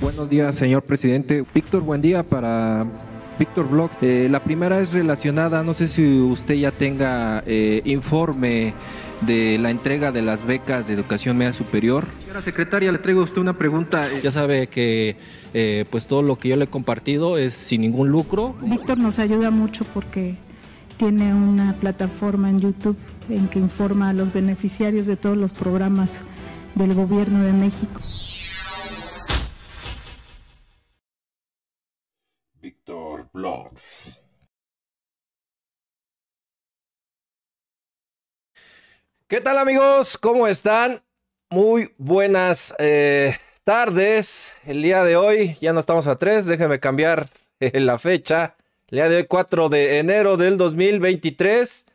Buenos días, señor presidente. Víctor, buen día para Víctor Block. Eh, la primera es relacionada, no sé si usted ya tenga eh, informe de la entrega de las becas de educación media superior. Señora secretaria, le traigo a usted una pregunta. Ya sabe que eh, pues todo lo que yo le he compartido es sin ningún lucro. Víctor nos ayuda mucho porque tiene una plataforma en YouTube en que informa a los beneficiarios de todos los programas del gobierno de México. Víctor Blogs. ¿Qué tal amigos? ¿Cómo están? Muy buenas eh, tardes. El día de hoy ya no estamos a 3, déjenme cambiar eh, la fecha. El día de hoy 4 de enero del 2023.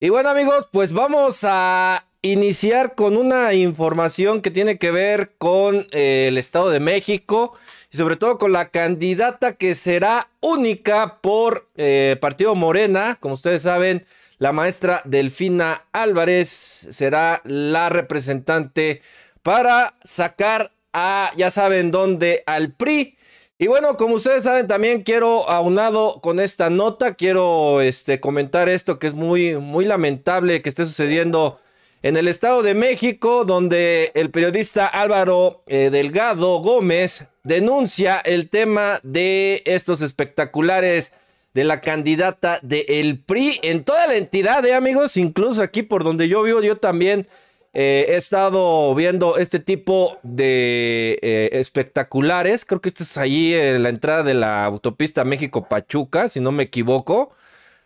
Y bueno amigos, pues vamos a iniciar con una información que tiene que ver con eh, el Estado de México y sobre todo con la candidata que será única por eh, Partido Morena, como ustedes saben, la maestra Delfina Álvarez será la representante para sacar a, ya saben dónde, al PRI. Y bueno, como ustedes saben, también quiero, aunado con esta nota, quiero este, comentar esto que es muy, muy lamentable que esté sucediendo en el Estado de México, donde el periodista Álvaro eh, Delgado Gómez denuncia el tema de estos espectaculares de la candidata del El PRI en toda la entidad, eh, amigos, incluso aquí por donde yo vivo, yo también eh, he estado viendo este tipo de espectaculares. Creo que este es ahí en la entrada de la autopista México-Pachuca, si no me equivoco.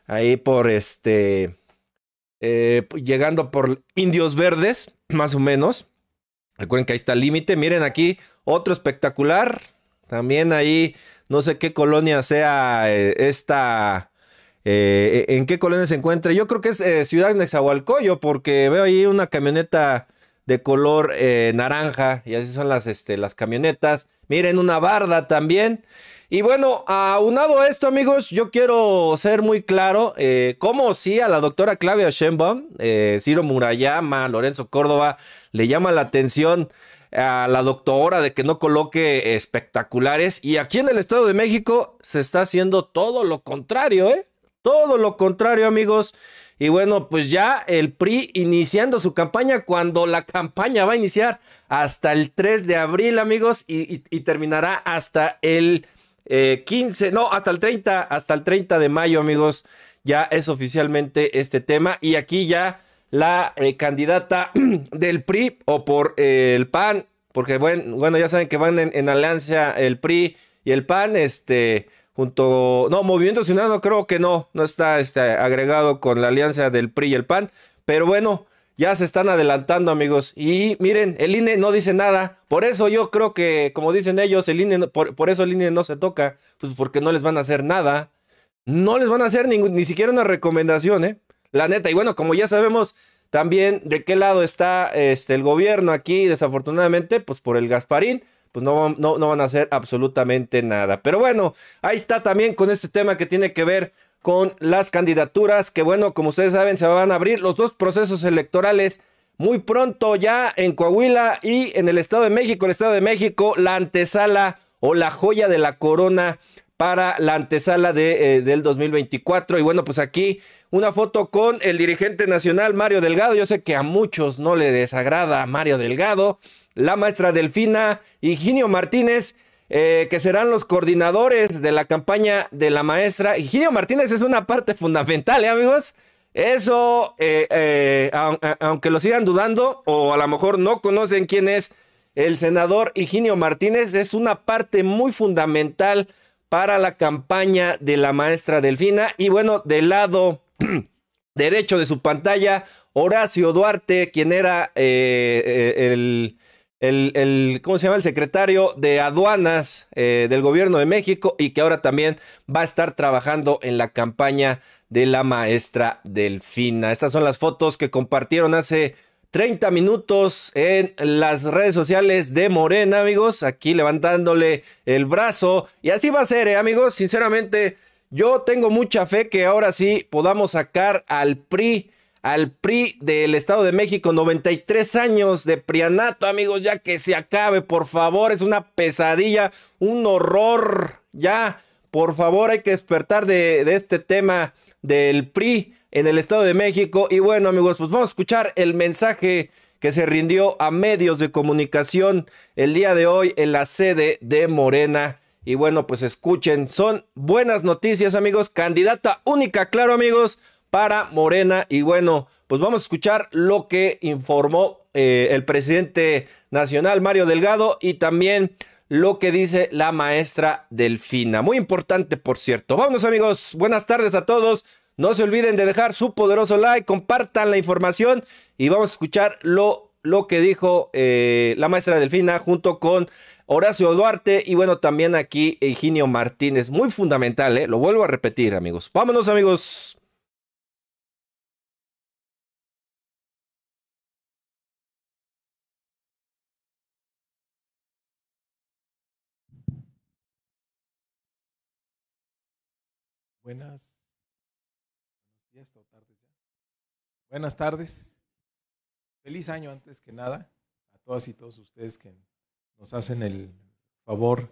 Ahí por este eh, llegando por Indios Verdes, más o menos. Recuerden que ahí está el límite. Miren aquí, otro espectacular. También ahí, no sé qué colonia sea eh, esta. Eh, e, en qué colonia se encuentra. Yo creo que es Ciudad Nezahualcóyotl, porque veo ahí una camioneta de color naranja. Y así son las, este, las camionetas. Miren, una barda también. Y bueno, aunado a esto, amigos, yo quiero ser muy claro eh, cómo sí a la doctora Claudia Sheinbaum, eh, Ciro Murayama, Lorenzo Córdoba, le llama la atención a la doctora de que no coloque espectaculares. Y aquí en el Estado de México se está haciendo todo lo contrario, ¿eh? Todo lo contrario, amigos. Y bueno, pues ya el PRI iniciando su campaña cuando la campaña va a iniciar hasta el 3 de abril, amigos, y terminará hasta el eh, 15, no, hasta el 30, hasta el 30 de mayo, amigos, ya es oficialmente este tema. Y aquí ya la eh, candidata del PRI o por eh, el PAN, porque bueno, bueno, ya saben que van en, alianza el PRI y el PAN, este, junto, no, Movimiento Ciudadano creo que no, no está este, agregado con la alianza del PRI y el PAN, pero bueno, ya se están adelantando, amigos. Y miren, el INE no dice nada. Por eso yo creo que, como dicen ellos, el INE, por, eso el INE no se toca, pues porque no les van a hacer nada. No les van a hacer ni siquiera una recomendación, ¿eh? La neta. Y bueno, como ya sabemos también de qué lado está este, el gobierno aquí, desafortunadamente, pues por el Gasparín pues no, no, no, van a hacer absolutamente nada. Pero bueno, ahí está también con este tema que tiene que ver con las candidaturas que, bueno, como ustedes saben, se van a abrir los dos procesos electorales muy pronto ya en Coahuila y en el Estado de México. El Estado de México, la antesala o la joya de la corona para la antesala de, eh, del 2024. Y bueno, pues aquí una foto con el dirigente nacional Mario Delgado. Yo sé que a muchos no le desagrada Mario Delgado. La maestra Delfina Higinio Martínez eh, que serán los coordinadores de la campaña de la maestra. Higinio Martínez es una parte fundamental, ¿eh, amigos? Eso, eh, eh, aunque lo sigan dudando, o a lo mejor no conocen quién es el senador Higinio Martínez, es una parte muy fundamental para la campaña de la maestra Delfina. Y bueno, del lado derecho de su pantalla, Horacio Duarte, quien era el el, el, ¿cómo se llama? El secretario de aduanas eh, del gobierno de México y que ahora también va a estar trabajando en la campaña de la maestra Delfina. Estas son las fotos que compartieron hace 30 minutos en las redes sociales de Morena, amigos. Aquí levantándole el brazo. Y así va a ser, eh, amigos. Sinceramente, yo tengo mucha fe que ahora sí podamos sacar al PRI al PRI del Estado de México, 93 años de prianato, amigos, ya que se acabe, por favor, es una pesadilla, un horror, ya, por favor, hay que despertar de, este tema del PRI en el Estado de México. Y bueno, amigos, pues vamos a escuchar el mensaje que se rindió a medios de comunicación el día de hoy en la sede de Morena. Y bueno, pues escuchen, son buenas noticias amigos, candidata única, claro amigos, para Morena. Y bueno, pues vamos a escuchar lo que informó eh, el presidente nacional Mario Delgado y también lo que dice la maestra Delfina. Muy importante, por cierto. Vámonos amigos, buenas tardes a todos. No se olviden de dejar su poderoso like, compartan la información y vamos a escuchar lo, lo que dijo eh, la maestra Delfina junto con Horacio Duarte y bueno, también aquí Eugenio Martínez. Muy fundamental, ¿eh? lo vuelvo a repetir amigos. Vámonos amigos. Buenas. tardes Buenas tardes. Feliz año antes que nada a todas y todos ustedes que nos hacen el favor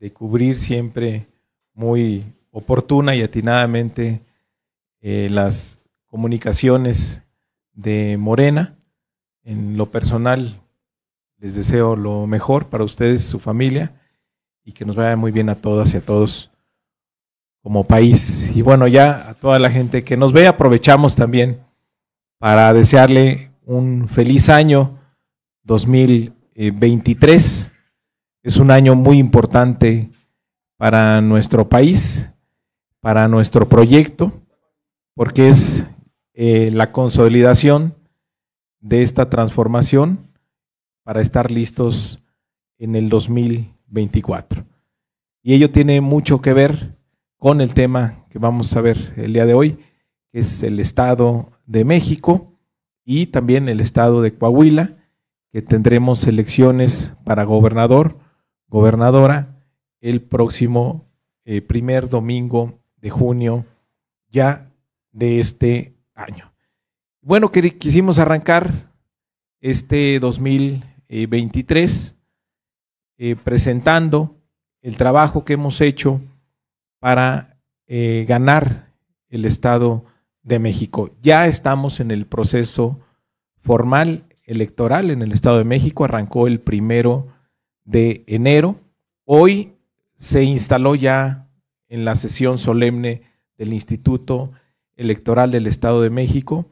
de cubrir siempre muy oportuna y atinadamente eh, las comunicaciones de Morena. En lo personal, les deseo lo mejor para ustedes, su familia, y que nos vaya muy bien a todas y a todos como país. Y bueno, ya a toda la gente que nos ve, aprovechamos también para desearle un feliz año 2023. Es un año muy importante para nuestro país, para nuestro proyecto, porque es eh, la consolidación de esta transformación para estar listos en el 2024. Y ello tiene mucho que ver con el tema que vamos a ver el día de hoy, que es el Estado de México y también el Estado de Coahuila, que tendremos elecciones para gobernador, gobernadora, el próximo eh, primer domingo de junio ya de este año. Bueno, que quisimos arrancar este 2023 eh, presentando el trabajo que hemos hecho para eh, ganar el Estado de México. Ya estamos en el proceso formal electoral en el Estado de México, arrancó el primero de enero. Hoy se instaló ya en la sesión solemne del Instituto Electoral del Estado de México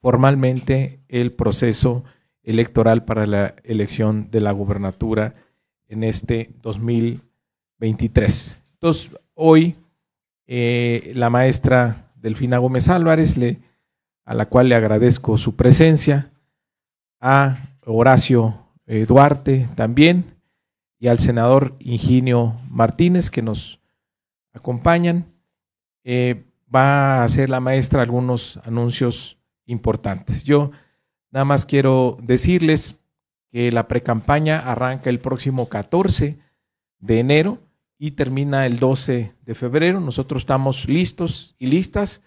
formalmente el proceso electoral para la elección de la gubernatura en este 2023. Entonces, hoy eh, la maestra Delfina Gómez Álvarez, le, a la cual le agradezco su presencia, a Horacio eh, Duarte también y al senador Ingenio Martínez que nos acompañan. Eh, va a hacer la maestra algunos anuncios importantes. Yo nada más quiero decirles que la precampaña arranca el próximo 14 de enero y termina el 12 de febrero. Nosotros estamos listos y listas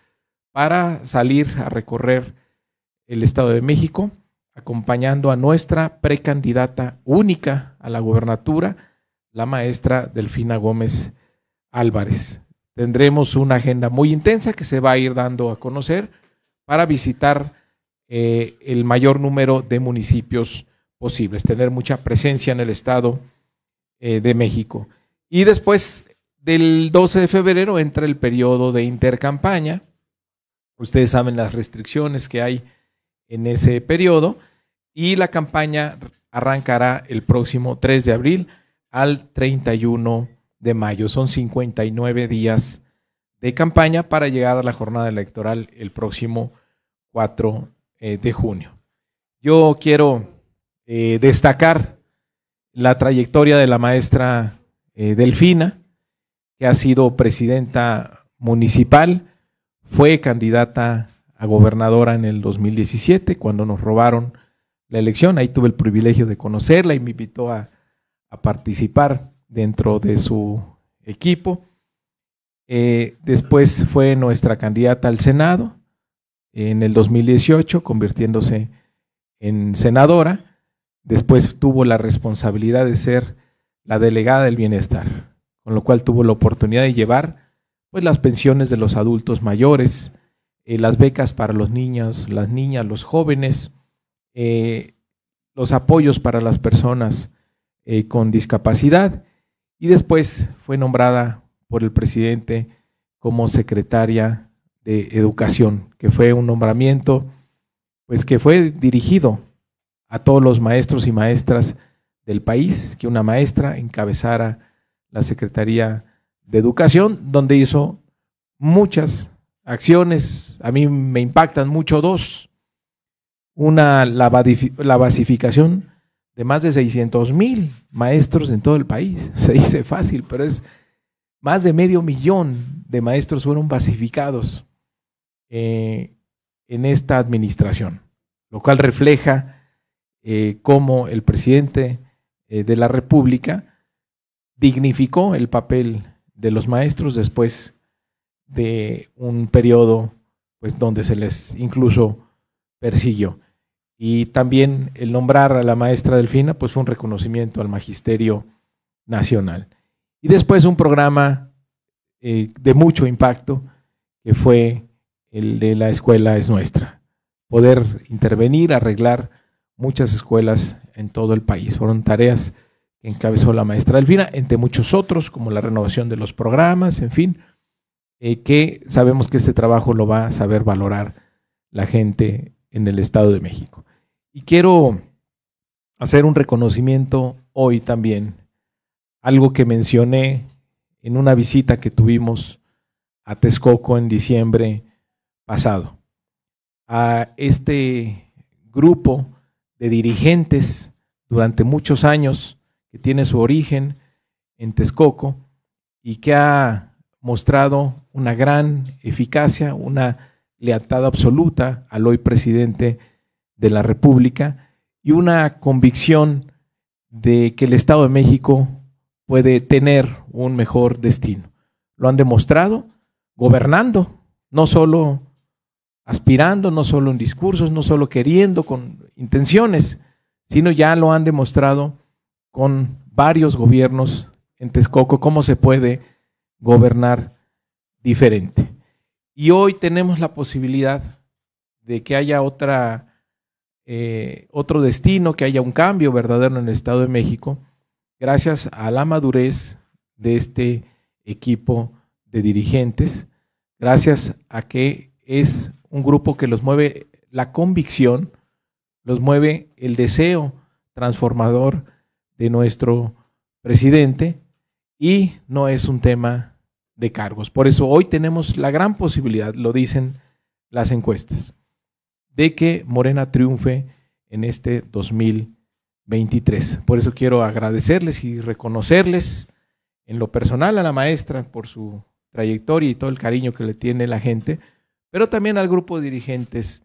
para salir a recorrer el Estado de México, acompañando a nuestra precandidata única a la gobernatura, la maestra Delfina Gómez Álvarez. Tendremos una agenda muy intensa que se va a ir dando a conocer para visitar eh, el mayor número de municipios posibles, tener mucha presencia en el Estado eh, de México. Y después del 12 de febrero entra el periodo de intercampaña. Ustedes saben las restricciones que hay en ese periodo y la campaña arrancará el próximo 3 de abril al 31 de mayo. Son 59 días de campaña para llegar a la jornada electoral el próximo 4 eh, de junio. Yo quiero eh, destacar la trayectoria de la maestra eh, Delfina, que ha sido presidenta municipal, fue candidata a gobernadora en el 2017, cuando nos robaron la elección. Ahí tuve el privilegio de conocerla y me invitó a, participar dentro de su equipo. Eh, después fue nuestra candidata al Senado en el 2018, convirtiéndose en senadora. Después tuvo la responsabilidad de ser la delegada del bienestar, con lo cual tuvo la oportunidad de llevar pues las pensiones de los adultos mayores, eh, las becas para los niños, las niñas, los jóvenes, eh, los apoyos para las personas eh, con discapacidad y después fue nombrada por el presidente como secretaria de educación, que fue un nombramiento pues que fue dirigido a todos los maestros y maestras del país, que una maestra encabezara la Secretaría de Educación, donde hizo muchas acciones. A mí me impactan mucho dos. Una, la, basificación de más de 600 mil maestros en todo el país. Se dice fácil, pero es más de medio millón de maestros fueron basificados eh, en esta administración, lo cual refleja eh, cómo el presidente eh, de la República dignificó el papel de los maestros después de un periodo pues, donde se les incluso persiguió. Y también el nombrar a la maestra Delfina pues, fue un reconocimiento al magisterio nacional. Y después un programa eh, de mucho impacto que fue el de la escuela es nuestra. Poder intervenir, arreglar muchas escuelas en todo el país. Fueron tareas que encabezó la maestra Elvira, entre muchos otros, como la renovación de los programas, en fin, eh, que sabemos que este trabajo lo va a saber valorar la gente en el Estado de México. Y quiero hacer un reconocimiento hoy también, algo que mencioné en una visita que tuvimos a Texcoco en diciembre pasado, a este grupo de dirigentes durante muchos años, que tiene su origen en Texcoco y que ha mostrado una gran eficacia, una lealtad absoluta al hoy presidente de la República y una convicción de que el Estado de México puede tener un mejor destino. Lo han demostrado gobernando, no solo aspirando, no solo en discursos, no solo queriendo, con intenciones, sino ya lo han demostrado con varios gobiernos en Texcoco, cómo se puede gobernar diferente. Y hoy tenemos la posibilidad de que haya otra, eh, otro destino, que haya un cambio verdadero en el Estado de México, gracias a la madurez de este equipo de dirigentes, gracias a que es un grupo que los mueve la convicción, los mueve el deseo transformador de nuestro presidente y no es un tema de cargos. Por eso hoy tenemos la gran posibilidad, lo dicen las encuestas, de que Morena triunfe en este 2023. Por eso quiero agradecerles y reconocerles en lo personal a la maestra por su trayectoria y todo el cariño que le tiene la gente pero también al grupo de dirigentes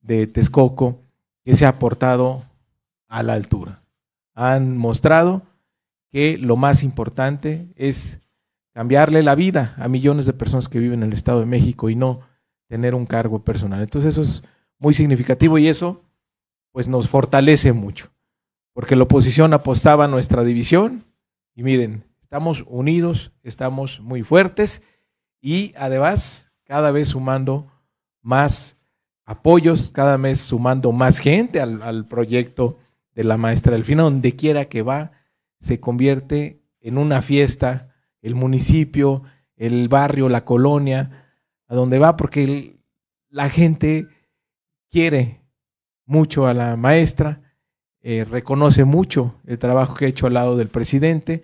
de Texcoco que se ha portado a la altura. Han mostrado que lo más importante es cambiarle la vida a millones de personas que viven en el Estado de México y no tener un cargo personal. Entonces eso es muy significativo y eso pues nos fortalece mucho, porque la oposición apostaba a nuestra división y miren, estamos unidos, estamos muy fuertes y además cada vez sumando más apoyos, cada mes sumando más gente al, proyecto de la maestra Delfina, donde quiera que va, se convierte en una fiesta, el municipio, el barrio, la colonia, a donde va, porque la gente quiere mucho a la maestra, eh, reconoce mucho el trabajo que ha hecho al lado del presidente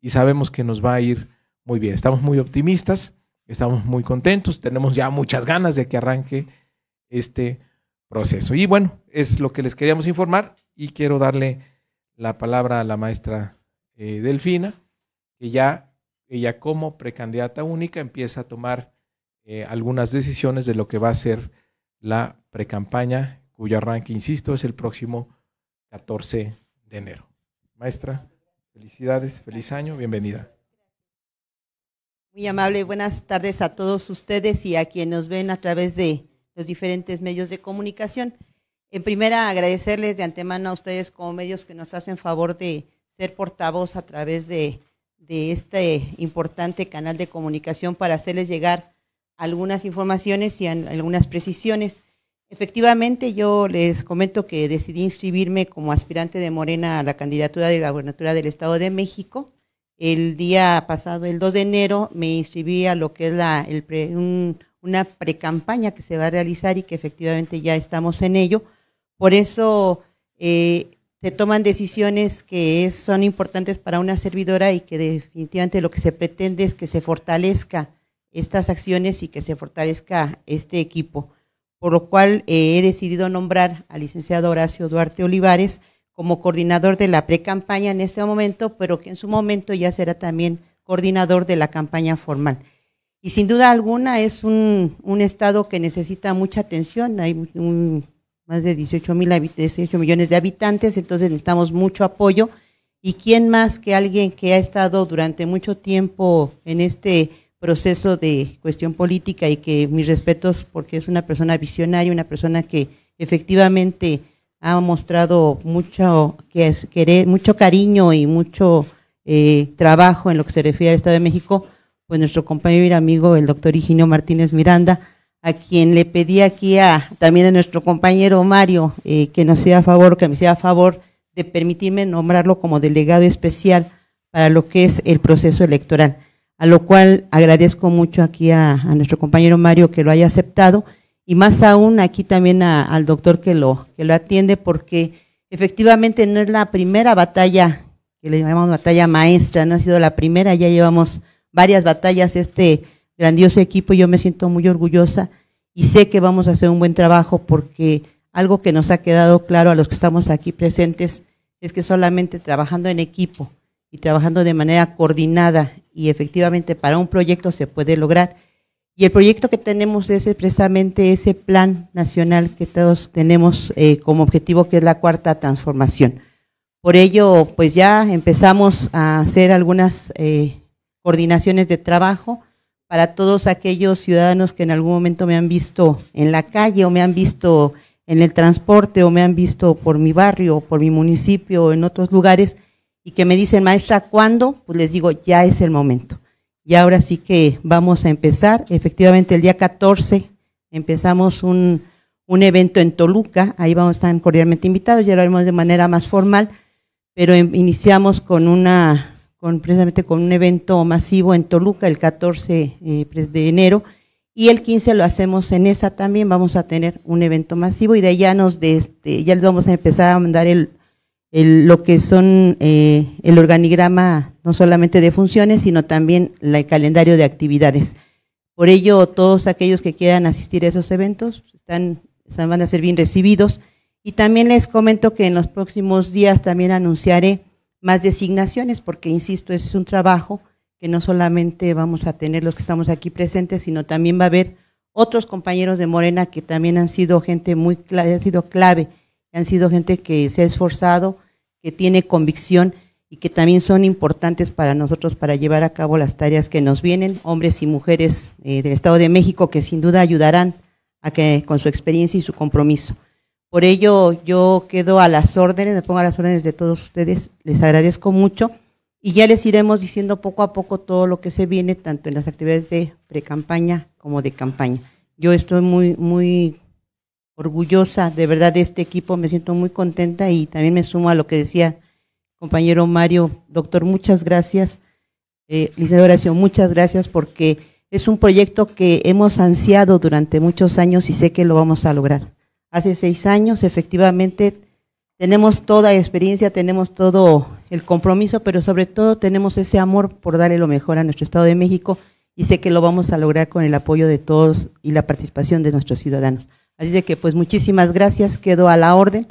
y sabemos que nos va a ir muy bien. Estamos muy optimistas. Estamos muy contentos, tenemos ya muchas ganas de que arranque este proceso. Y bueno, es lo que les queríamos informar y quiero darle la palabra a la maestra eh, Delfina, que ya ella como precandidata única empieza a tomar eh, algunas decisiones de lo que va a ser la precampaña, cuyo arranque, insisto, es el próximo 14 de enero. Maestra, felicidades, feliz año, bienvenida. Muy amable, buenas tardes a todos ustedes y a quienes nos ven a través de los diferentes medios de comunicación. En primera, agradecerles de antemano a ustedes como medios que nos hacen favor de ser portavoz a través de, este importante canal de comunicación para hacerles llegar algunas informaciones y algunas precisiones. Efectivamente, yo les comento que decidí inscribirme como aspirante de Morena a la candidatura de la gobernatura del Estado de México el día pasado, el 2 de enero, me inscribí a lo que es la, pre, un, una precampaña que se va a realizar y que efectivamente ya estamos en ello. Por eso eh, se toman decisiones que son importantes para una servidora y que definitivamente lo que se pretende es que se fortalezca estas acciones y que se fortalezca este equipo. Por lo cual eh, he decidido nombrar al licenciado Horacio Duarte Olivares como coordinador de la pre-campaña en este momento, pero que en su momento ya será también coordinador de la campaña formal. Y sin duda alguna es un, estado que necesita mucha atención, hay más de 18, 18 millones de habitantes, entonces necesitamos mucho apoyo. ¿Y quién más que alguien que ha estado durante mucho tiempo en este proceso de cuestión política y que mis respetos porque es una persona visionaria, una persona que efectivamente ha mostrado mucho, que es, querer, mucho cariño y mucho eh, trabajo en lo que se refiere al Estado de México, pues nuestro compañero y amigo, el doctor Higinio Martínez Miranda, a quien le pedí aquí a, también a nuestro compañero Mario eh, que nos a favor, que me sea a favor de permitirme nombrarlo como delegado especial para lo que es el proceso electoral, a lo cual agradezco mucho aquí a nuestro compañero Mario que lo haya aceptado y más aún aquí también al doctor que lo, que lo atiende, porque efectivamente no es la primera batalla que le llamamos batalla maestra, no ha sido la primera, ya llevamos varias batallas este grandioso equipo, yo me siento muy orgullosa y sé que vamos a hacer un buen trabajo porque algo que nos ha quedado claro a los que estamos aquí presentes es que solamente trabajando en equipo y trabajando de manera coordinada y efectivamente para un proyecto se puede lograr. Y el proyecto que tenemos es precisamente ese plan nacional que todos tenemos eh, como objetivo, que es la cuarta transformación. Por ello, pues ya empezamos a hacer algunas eh, coordinaciones de trabajo para todos aquellos ciudadanos que en algún momento me han visto en la calle o me han visto en el transporte o me han visto por mi barrio o por mi municipio o en otros lugares y que me dicen, maestra, ¿cuándo? Pues les digo, ya es el momento y ahora sí que vamos a empezar. Efectivamente, el día 14 empezamos un, evento en Toluca. Ahí vamos a estar cordialmente invitados, ya lo haremos de manera más formal, pero em, iniciamos con una con, precisamente con un evento masivo en Toluca el 14 eh, de enero y el 15 lo hacemos en esa también, vamos a tener un evento masivo y de allá nos de este, ya les vamos a empezar a mandar el, lo que son eh, el organigrama no solamente de funciones, sino también el calendario de actividades. Por ello, todos aquellos que quieran asistir a esos eventos están, van a ser bien recibidos. Y también les comento que en los próximos días también anunciaré más designaciones, porque, insisto, ese es un trabajo que no solamente vamos a tener los que estamos aquí presentes, sino también va a haber otros compañeros de Morena que también han sido gente muy han sido clave han sido gente que se ha esforzado, que tiene convicción y que también son importantes para nosotros para llevar a cabo las tareas que nos vienen, hombres y mujeres eh, del Estado de México que sin duda ayudarán con su experiencia y su compromiso. Por ello yo quedo a las órdenes, me pongo a las órdenes de todos ustedes, les agradezco mucho y ya les iremos diciendo poco a poco todo lo que se viene tanto en las actividades de pre-campaña como de campaña. Yo estoy muy muy orgullosa de verdad de este equipo, me siento muy contenta y también me sumo a lo que decía compañero Mario. Doctor, muchas gracias. Eh, oración Horacio, muchas gracias porque es un proyecto que hemos ansiado durante muchos años y sé que lo vamos a lograr. Hace seis años, efectivamente, tenemos toda experiencia, tenemos todo el compromiso, pero sobre todo tenemos ese amor por darle lo mejor a nuestro Estado de México y sé que lo vamos a lograr con el apoyo de todos y la participación de nuestros ciudadanos. Así de que pues muchísimas gracias, quedo a la orden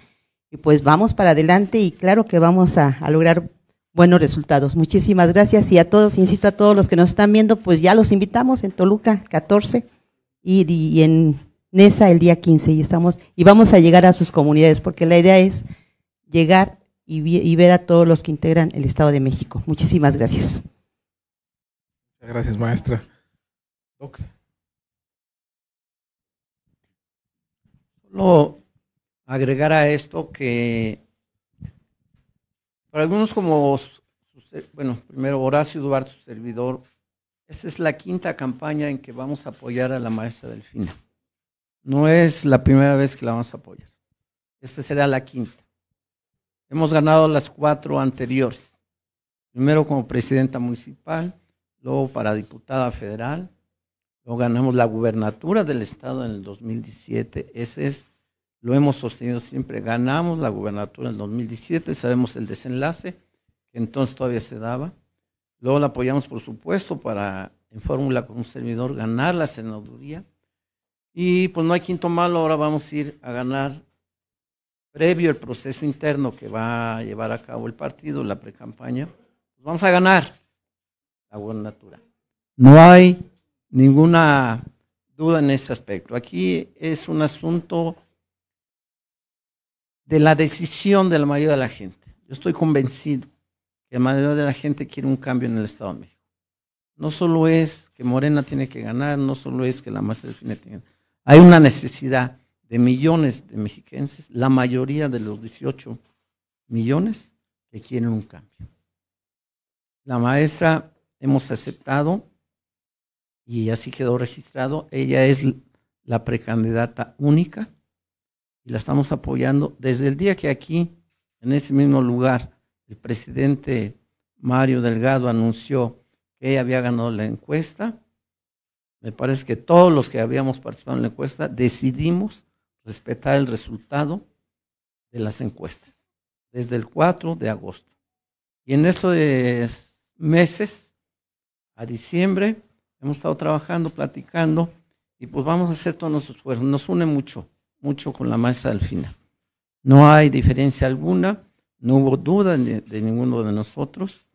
y pues vamos para adelante y claro que vamos a, lograr buenos resultados. Muchísimas gracias y a todos, insisto, a todos los que nos están viendo, pues ya los invitamos en Toluca 14 y, en Nesa el día 15 y estamos y vamos a llegar a sus comunidades porque la idea es llegar y ver a todos los que integran el Estado de México. Muchísimas gracias. Gracias, maestra. Solo agregar a esto que para algunos como, bueno, primero Horacio Duarte, su servidor, esta es la quinta campaña en que vamos a apoyar a la maestra Delfina. No es la primera vez que la vamos a apoyar. Esta será la quinta. Hemos ganado las cuatro anteriores. Primero como presidenta municipal, luego para diputada federal, luego ganamos la gubernatura del estado en el 2017. Ese es, lo hemos sostenido siempre, ganamos la gubernatura en el 2017, sabemos el desenlace, que entonces todavía se daba. Luego la apoyamos, por supuesto, para en fórmula con un servidor ganar la senaduría. Y pues no hay quinto malo, ahora vamos a ir a ganar previo el proceso interno que va a llevar a cabo el partido, la precampaña. Pues, vamos a ganar agua natural. No hay ninguna duda en ese aspecto. Aquí es un asunto de la decisión de la mayoría de la gente. Yo estoy convencido que la mayoría de la gente quiere un cambio en el Estado de México. No solo es que Morena tiene que ganar, no solo es que la maestra tiene que ganar. Hay una necesidad de millones de mexiquenses, la mayoría de los 18 millones que quieren un cambio. La maestra hemos aceptado y así quedó registrado. Ella es la precandidata única y la estamos apoyando desde el día que aquí, en ese mismo lugar, el presidente Mario Delgado anunció que ella había ganado la encuesta. Me parece que todos los que habíamos participado en la encuesta decidimos respetar el resultado de las encuestas desde el 4 de agosto. Y en estos meses a diciembre. Hemos estado trabajando, platicando y pues vamos a hacer todos nuestros esfuerzos. Nos une mucho, mucho con la maestra del No hay diferencia alguna, no hubo duda de, ninguno de nosotros.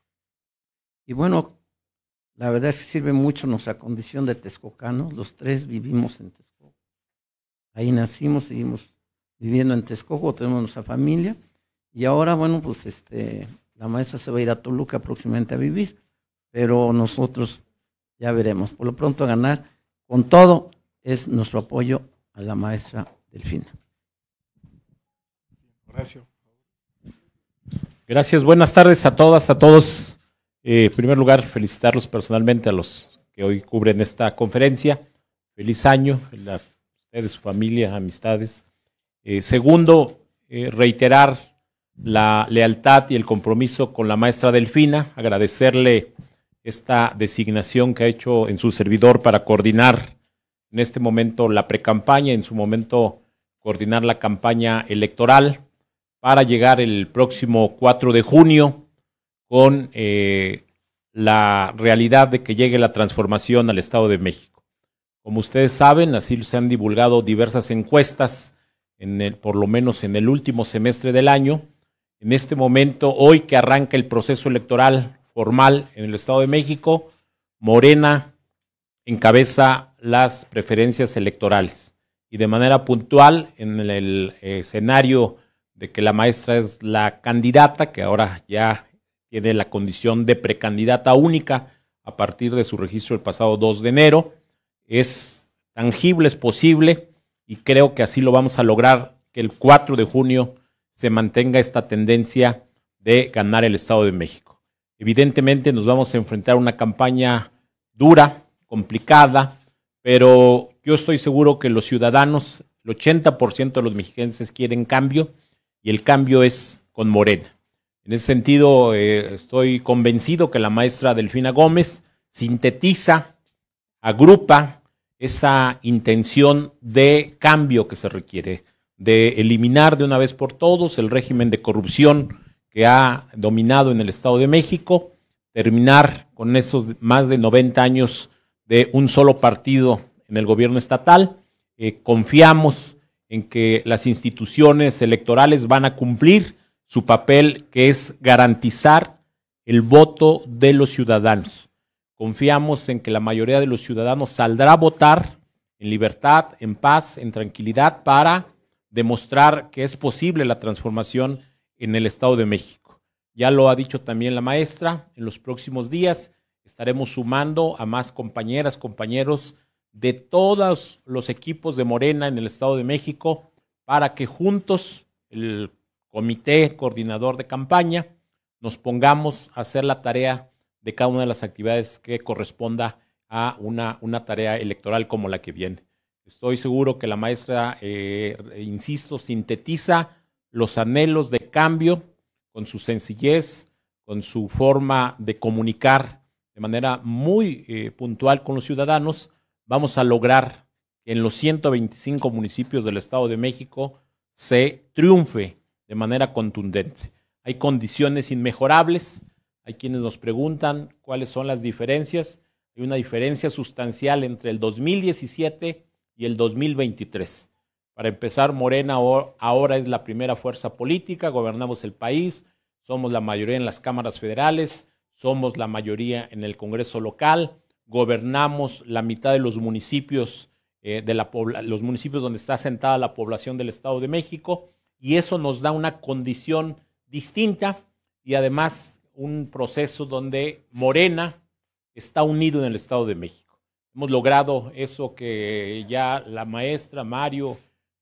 Y bueno, la verdad es que sirve mucho nuestra condición de Texcocano. Los tres vivimos en Texcoco. Ahí nacimos, seguimos viviendo en Texcoco, tenemos nuestra familia. Y ahora, bueno, pues este, la maestra se va a ir a Toluca próximamente a vivir pero nosotros ya veremos. Por lo pronto ganar, con todo, es nuestro apoyo a la maestra Delfina. Gracias, buenas tardes a todas, a todos. Eh, en primer lugar, felicitarlos personalmente a los que hoy cubren esta conferencia. Feliz año, a ustedes, su familia, amistades. Eh, segundo, eh, reiterar la lealtad y el compromiso con la maestra Delfina, agradecerle esta designación que ha hecho en su servidor para coordinar en este momento la precampaña, en su momento coordinar la campaña electoral para llegar el próximo 4 de junio con eh, la realidad de que llegue la transformación al Estado de México. Como ustedes saben, así se han divulgado diversas encuestas, en el, por lo menos en el último semestre del año. En este momento, hoy que arranca el proceso electoral formal en el Estado de México, Morena encabeza las preferencias electorales. Y de manera puntual, en el eh, escenario de que la maestra es la candidata, que ahora ya tiene la condición de precandidata única a partir de su registro el pasado 2 de enero, es tangible, es posible, y creo que así lo vamos a lograr, que el 4 de junio se mantenga esta tendencia de ganar el Estado de México. Evidentemente nos vamos a enfrentar a una campaña dura, complicada, pero yo estoy seguro que los ciudadanos, el 80% de los mexicanos quieren cambio y el cambio es con Morena. En ese sentido, eh, estoy convencido que la maestra Delfina Gómez sintetiza, agrupa esa intención de cambio que se requiere, de eliminar de una vez por todos el régimen de corrupción que ha dominado en el Estado de México, terminar con esos más de 90 años de un solo partido en el gobierno estatal. Eh, confiamos en que las instituciones electorales van a cumplir su papel, que es garantizar el voto de los ciudadanos. Confiamos en que la mayoría de los ciudadanos saldrá a votar en libertad, en paz, en tranquilidad, para demostrar que es posible la transformación en el Estado de México. Ya lo ha dicho también la maestra, en los próximos días estaremos sumando a más compañeras, compañeros de todos los equipos de Morena en el Estado de México para que juntos el comité coordinador de campaña nos pongamos a hacer la tarea de cada una de las actividades que corresponda a una, una tarea electoral como la que viene. Estoy seguro que la maestra, eh, insisto, sintetiza los anhelos de cambio con su sencillez, con su forma de comunicar de manera muy eh, puntual con los ciudadanos, vamos a lograr que en los 125 municipios del Estado de México se triunfe de manera contundente. Hay condiciones inmejorables, hay quienes nos preguntan cuáles son las diferencias. Hay una diferencia sustancial entre el 2017 y el 2023. Para empezar, Morena ahora es la primera fuerza política, gobernamos el país, somos la mayoría en las cámaras federales, somos la mayoría en el Congreso local, gobernamos la mitad de los municipios, eh, de la, los municipios donde está asentada la población del Estado de México, y eso nos da una condición distinta y además un proceso donde Morena está unido en el Estado de México. Hemos logrado eso que ya la maestra Mario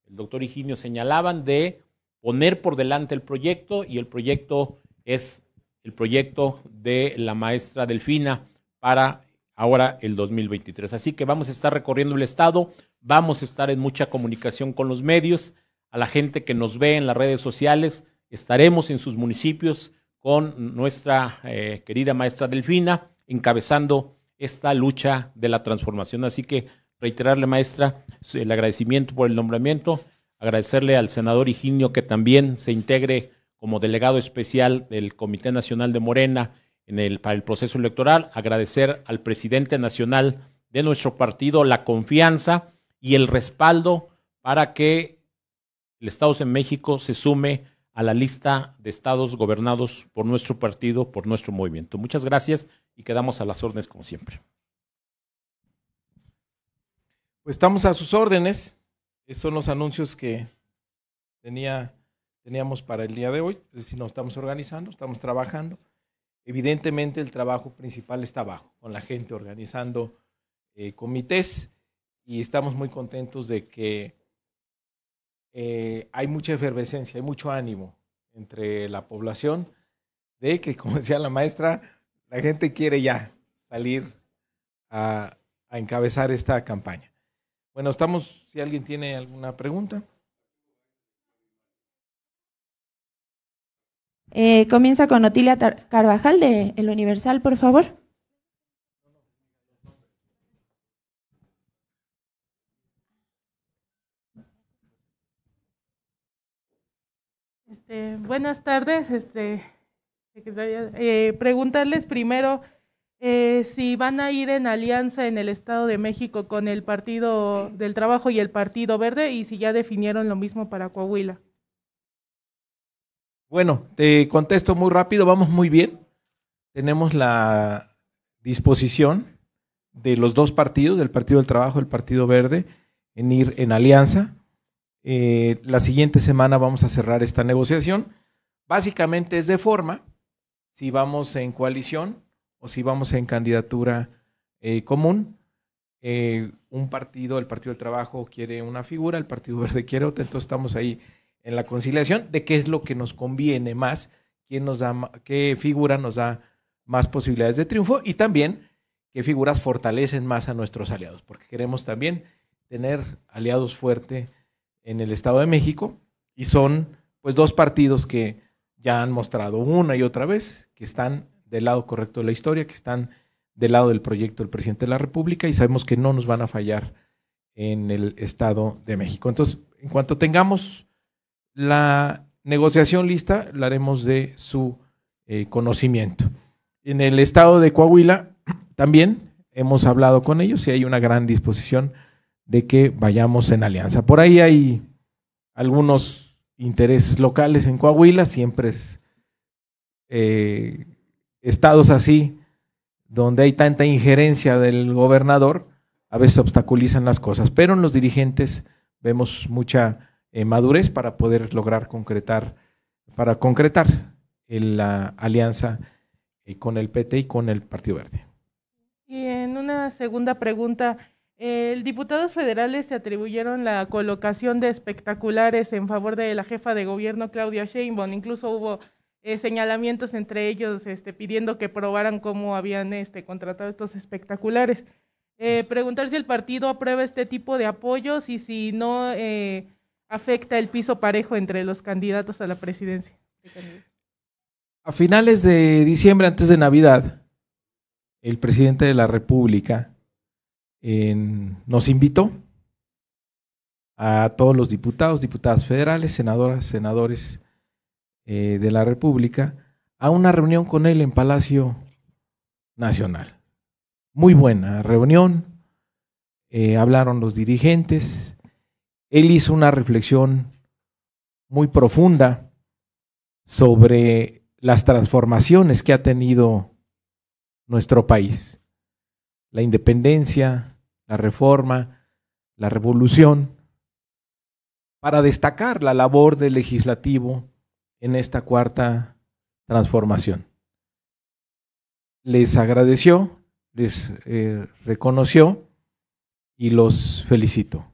el doctor Higinio señalaban de poner por delante el proyecto y el proyecto es el proyecto de la maestra Delfina para ahora el 2023. Así que vamos a estar recorriendo el estado, vamos a estar en mucha comunicación con los medios, a la gente que nos ve en las redes sociales, estaremos en sus municipios con nuestra eh, querida maestra Delfina encabezando esta lucha de la transformación. Así que reiterarle, maestra, el agradecimiento por el nombramiento, agradecerle al senador Higinio que también se integre como delegado especial del Comité Nacional de Morena en el, para el proceso electoral, agradecer al presidente nacional de nuestro partido la confianza y el respaldo para que el Estado de México se sume a la lista de estados gobernados por nuestro partido, por nuestro movimiento. Muchas gracias y quedamos a las órdenes como siempre. Pues estamos a sus órdenes. Esos son los anuncios que tenía, teníamos para el día de hoy. es si nos estamos organizando, estamos trabajando. Evidentemente el trabajo principal está abajo, con la gente organizando eh, comités y estamos muy contentos de que eh, hay mucha efervescencia, hay mucho ánimo entre la población de que, como decía la maestra, la gente quiere ya salir a encabezar esta campaña. Bueno, estamos, si alguien tiene alguna pregunta. Eh, comienza con Otilia Carvajal de El Universal, por favor. Este, buenas tardes, este, eh, preguntarles primero eh, si van a ir en alianza en el Estado de México con el Partido del Trabajo y el Partido Verde y si ya definieron lo mismo para Coahuila. Bueno, te contesto muy rápido, vamos muy bien. Tenemos la disposición de los dos partidos, del Partido del Trabajo y el Partido Verde, en ir en alianza. Eh, la siguiente semana vamos a cerrar esta negociación. Básicamente es de forma, si vamos en coalición, o si vamos en candidatura eh, común, eh, un partido, el Partido del Trabajo quiere una figura, el Partido Verde quiere otra, entonces estamos ahí en la conciliación de qué es lo que nos conviene más, nos da, qué figura nos da más posibilidades de triunfo y también qué figuras fortalecen más a nuestros aliados, porque queremos también tener aliados fuertes en el Estado de México y son pues dos partidos que ya han mostrado una y otra vez que están del lado correcto de la historia, que están del lado del proyecto del presidente de la República y sabemos que no nos van a fallar en el Estado de México. Entonces, en cuanto tengamos la negociación lista, la haremos de su eh, conocimiento. En el Estado de Coahuila también hemos hablado con ellos y hay una gran disposición de que vayamos en alianza. Por ahí hay algunos intereses locales en Coahuila, siempre es... Eh, estados así, donde hay tanta injerencia del gobernador, a veces obstaculizan las cosas, pero en los dirigentes vemos mucha eh, madurez para poder lograr concretar, para concretar la alianza eh, con el PT y con el Partido Verde. Y en una segunda pregunta, eh, el diputados federales se atribuyeron la colocación de espectaculares en favor de la jefa de gobierno Claudia Sheinbaum, incluso hubo eh, señalamientos entre ellos este, pidiendo que probaran cómo habían este, contratado estos espectaculares. Eh, preguntar si el partido aprueba este tipo de apoyos y si no eh, afecta el piso parejo entre los candidatos a la presidencia. A finales de diciembre, antes de Navidad, el presidente de la República nos invitó a todos los diputados, diputadas federales, senadoras, senadores eh, de la República a una reunión con él en Palacio Nacional. Muy buena reunión, eh, hablaron los dirigentes, él hizo una reflexión muy profunda sobre las transformaciones que ha tenido nuestro país, la independencia, la reforma, la revolución, para destacar la labor del legislativo, en esta cuarta transformación. Les agradeció, les eh, reconoció y los felicitó.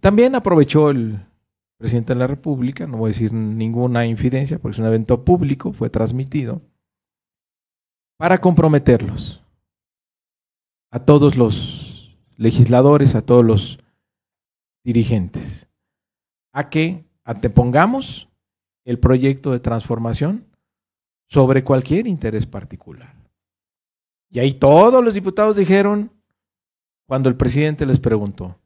También aprovechó el presidente de la República, no voy a decir ninguna infidencia porque es un evento público, fue transmitido, para comprometerlos a todos los legisladores, a todos los dirigentes, a que antepongamos el proyecto de transformación sobre cualquier interés particular. Y ahí todos los diputados dijeron, cuando el presidente les preguntó,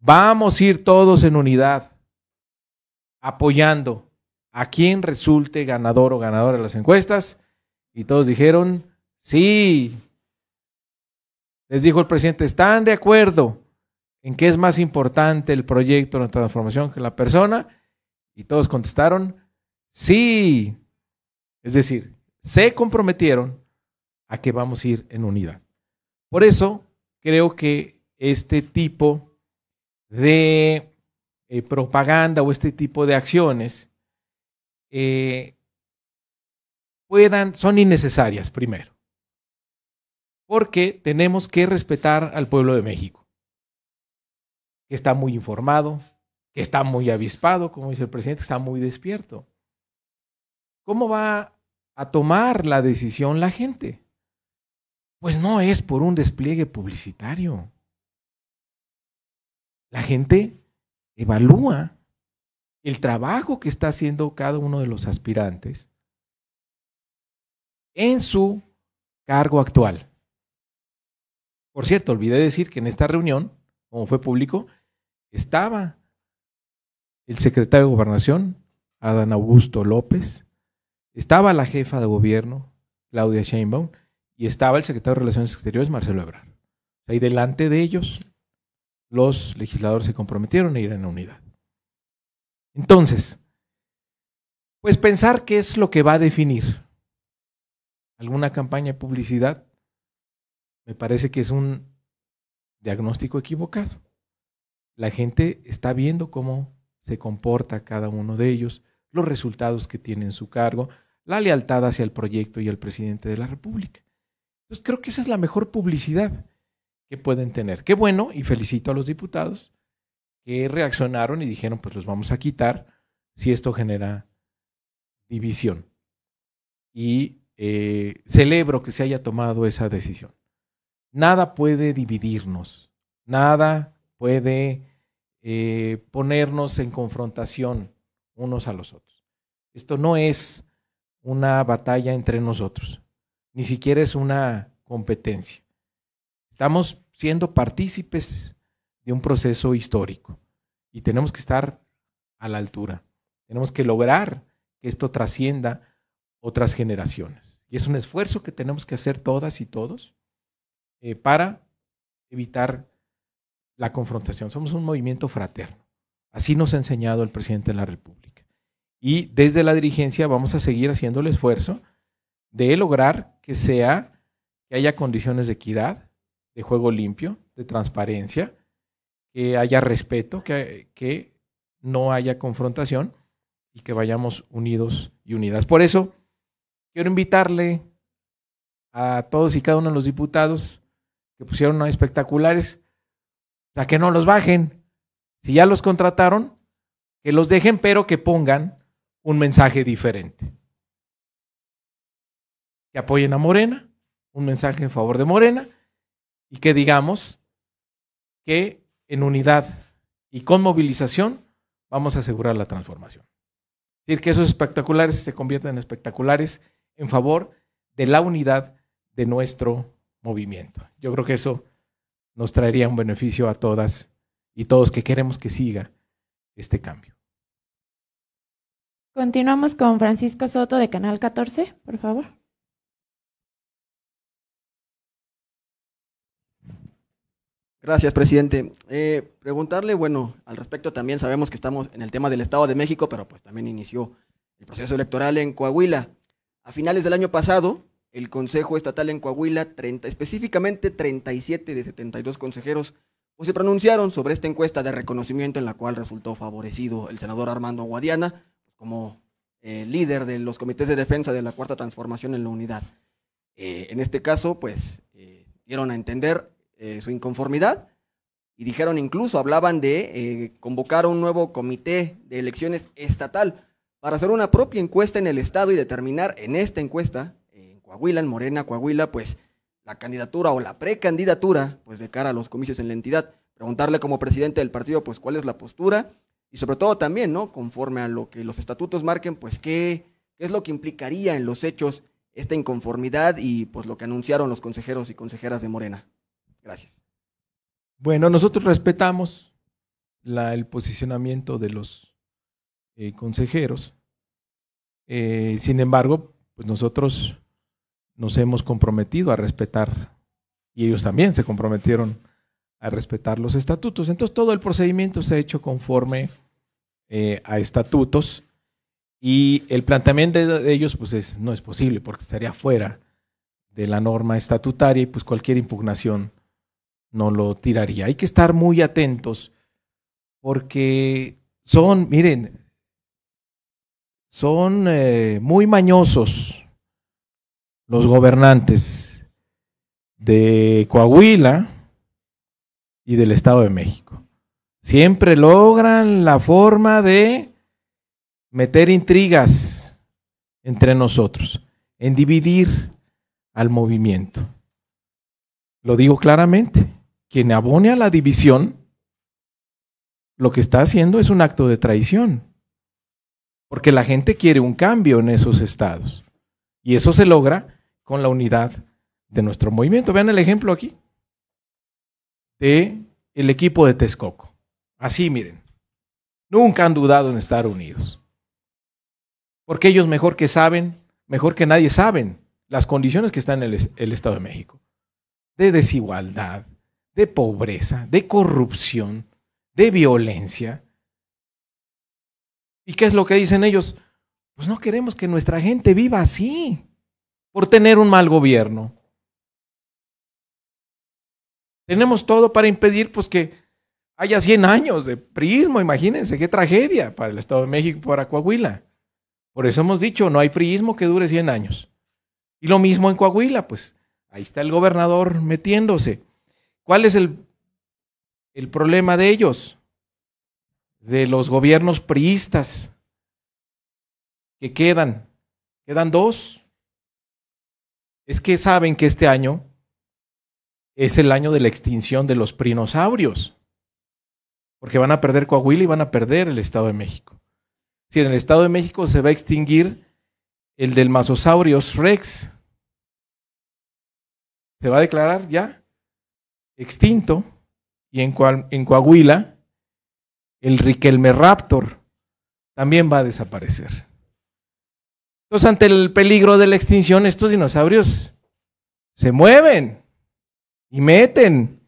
vamos a ir todos en unidad, apoyando a quien resulte ganador o ganadora de las encuestas. Y todos dijeron, sí. Les dijo el presidente, ¿están de acuerdo en que es más importante el proyecto de transformación que la persona? Y todos contestaron, sí, es decir, se comprometieron a que vamos a ir en unidad. Por eso creo que este tipo de eh, propaganda o este tipo de acciones eh, puedan, son innecesarias primero, porque tenemos que respetar al pueblo de México, que está muy informado, que está muy avispado, como dice el presidente, está muy despierto. ¿Cómo va a tomar la decisión la gente? Pues no es por un despliegue publicitario. La gente evalúa el trabajo que está haciendo cada uno de los aspirantes en su cargo actual. Por cierto, olvidé decir que en esta reunión, como fue público, estaba el secretario de Gobernación, Adán Augusto López, estaba la jefa de gobierno, Claudia Sheinbaum, y estaba el secretario de Relaciones Exteriores, Marcelo Ebrard. Ahí delante de ellos, los legisladores se comprometieron a ir en unidad. Entonces, pues pensar qué es lo que va a definir alguna campaña de publicidad, me parece que es un diagnóstico equivocado. La gente está viendo cómo se comporta cada uno de ellos, los resultados que tiene en su cargo, la lealtad hacia el proyecto y el presidente de la República. Entonces creo que esa es la mejor publicidad que pueden tener. Qué bueno, y felicito a los diputados que reaccionaron y dijeron, pues los vamos a quitar si esto genera división. Y eh, celebro que se haya tomado esa decisión. Nada puede dividirnos, nada puede eh, ponernos en confrontación unos a los otros. Esto no es una batalla entre nosotros, ni siquiera es una competencia. Estamos siendo partícipes de un proceso histórico y tenemos que estar a la altura. Tenemos que lograr que esto trascienda otras generaciones. Y es un esfuerzo que tenemos que hacer todas y todos eh, para evitar la confrontación. Somos un movimiento fraterno. Así nos ha enseñado el presidente de la República. Y desde la dirigencia vamos a seguir haciendo el esfuerzo de lograr que sea, que haya condiciones de equidad, de juego limpio, de transparencia, que haya respeto, que, que no haya confrontación y que vayamos unidos y unidas. Por eso, quiero invitarle a todos y cada uno de los diputados que pusieron espectaculares a que no los bajen. Si ya los contrataron, que los dejen, pero que pongan un mensaje diferente. Que apoyen a Morena, un mensaje en favor de Morena, y que digamos que en unidad y con movilización vamos a asegurar la transformación. Es decir, que esos espectaculares se conviertan en espectaculares en favor de la unidad de nuestro movimiento. Yo creo que eso nos traería un beneficio a todas y todos que queremos que siga este cambio. Continuamos con Francisco Soto de Canal 14, por favor. Gracias, presidente. Eh, preguntarle, bueno, al respecto también sabemos que estamos en el tema del Estado de México, pero pues también inició el proceso electoral en Coahuila. A finales del año pasado, el Consejo Estatal en Coahuila, específicamente 37 de 72 consejeros, pues se pronunciaron sobre esta encuesta de reconocimiento en la cual resultó favorecido el senador Armando Guadiana, como eh, líder de los comités de defensa de la cuarta transformación en la unidad. Eh, en este caso, pues eh, dieron a entender su inconformidad y dijeron incluso, hablaban de convocar un nuevo comité de elecciones estatal para hacer una propia encuesta en el Estado y determinar en esta encuesta, en Coahuila, en Morena, Coahuila, pues la candidatura o la precandidatura, pues de cara a los comicios en la entidad. Preguntarle como presidente del partido, pues cuál es la postura y sobre todo también, ¿no? Conforme a lo que los estatutos marquen, pues qué, es lo que implicaría en los hechos esta inconformidad y pues lo que anunciaron los consejeros y consejeras de Morena. Gracias. Bueno, nosotros respetamos el posicionamiento de los eh, consejeros. Eh, sin embargo, pues nosotros nos hemos comprometido a respetar y ellos también se comprometieron a respetar los estatutos. Entonces todo el procedimiento se ha hecho conforme eh, a estatutos. Y el planteamiento de ellos pues es, no es posible porque estaría fuera de la norma estatutaria y pues cualquier impugnación no lo tiraría. Hay que estar muy atentos porque son, miren, son eh, muy mañosos los gobernantes de Coahuila y del Estado de México. Siempre logran la forma de meter intrigas entre nosotros, en dividir al movimiento. Lo digo claramente, quien abone a la división, lo que está haciendo es un acto de traición, porque la gente quiere un cambio en esos estados, y eso se logra con la unidad de nuestro movimiento. Vean el ejemplo aquí de el equipo de Texcoco. Así miren, nunca han dudado en estar unidos. Porque ellos mejor que saben, mejor que nadie saben las condiciones que están en el, Estado de México. De desigualdad, de pobreza, de corrupción, de violencia. ¿Y qué es lo que dicen ellos? Pues no queremos que nuestra gente viva así, por tener un mal gobierno. Tenemos todo para impedir pues que haya 100 años de priismo, imagínense, qué tragedia para el Estado de México, para Coahuila. Por eso hemos dicho, no hay priismo que dure 100 años. Y lo mismo en Coahuila, pues ahí está el gobernador metiéndose. ¿Cuál es el, el problema de ellos? De los gobiernos priistas que quedan. Quedan dos. Es que saben que este año es el año de la extinción de los prinosaurios porque van a perder Coahuila y van a perder el Estado de México. Si en el Estado de México se va a extinguir el del Masosaurios Rex, se va a declarar ya extinto y en, en Coahuila el Riquelme Raptor también va a desaparecer. Entonces, ante el peligro de la extinción, estos dinosaurios se mueven y meten,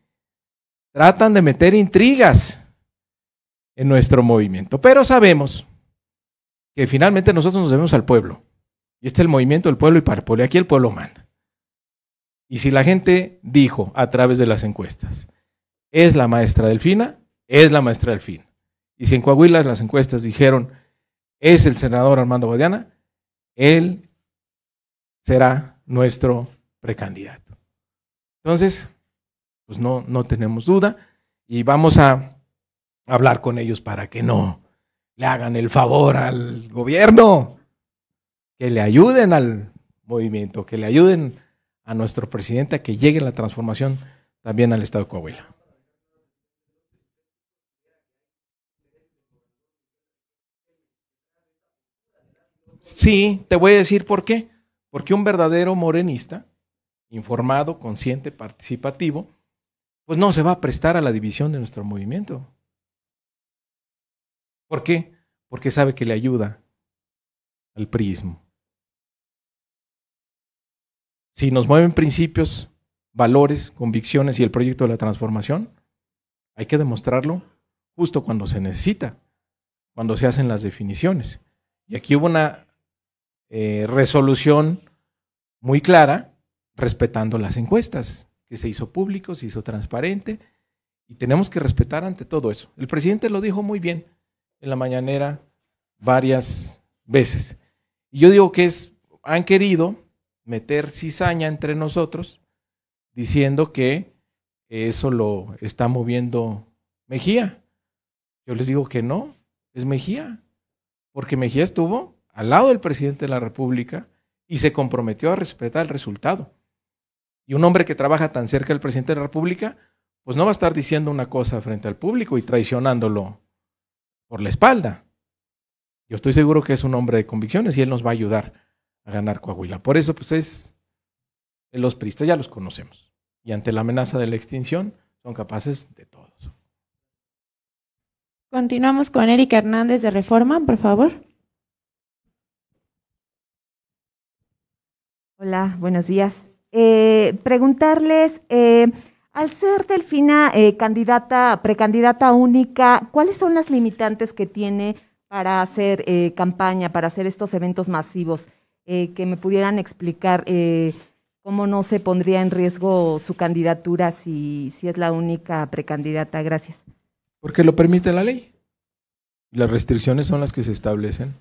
tratan de meter intrigas en nuestro movimiento. Pero sabemos que finalmente nosotros nos debemos al pueblo. Y este es el movimiento del pueblo y para el Y aquí el pueblo manda. Y si la gente dijo a través de las encuestas, es la maestra Delfina, es la maestra Delfina. Y si en Coahuila las encuestas dijeron, es el senador Armando Guadiana, él será nuestro precandidato. Entonces, pues no, no tenemos duda y vamos a hablar con ellos para que no le hagan el favor al gobierno, que le ayuden al movimiento, que le ayuden a nuestro presidente a que llegue la transformación también al estado de Coahuila. Sí, te voy a decir por qué. Porque un verdadero morenista, informado, consciente, participativo, pues no se va a prestar a la división de nuestro movimiento. ¿Por qué? Porque sabe que le ayuda al prismo Si nos mueven principios, valores, convicciones y el proyecto de la transformación, hay que demostrarlo justo cuando se necesita, cuando se hacen las definiciones. Y aquí hubo una eh, resolución muy clara respetando las encuestas, que se hizo público, se hizo transparente, y tenemos que respetar ante todo eso. El presidente lo dijo muy bien, en la mañanera varias veces. Y yo digo que es, han querido meter cizaña entre nosotros diciendo que eso lo está moviendo Mejía. Yo les digo que no, es Mejía, porque Mejía estuvo al lado del presidente de la República y se comprometió a respetar el resultado. Y un hombre que trabaja tan cerca del presidente de la República, pues no va a estar diciendo una cosa frente al público y traicionándolo por la espalda. Yo estoy seguro que es un hombre de convicciones y él nos va a ayudar a ganar Coahuila. Por eso, pues es, los priistas ya los conocemos. Y ante la amenaza de la extinción, son capaces de todos. Continuamos con Erika Hernández de Reforma, por favor. Hola, buenos días. Eh, preguntarles... Eh, al ser Delfina eh, candidata, precandidata única, ¿cuáles son las limitantes que tiene para hacer eh, campaña, para hacer estos eventos masivos? Eh, que me pudieran explicar cómo no se pondría en riesgo su candidatura si, si es la única precandidata. Gracias. Porque lo permite la ley. Las restricciones son las que se establecen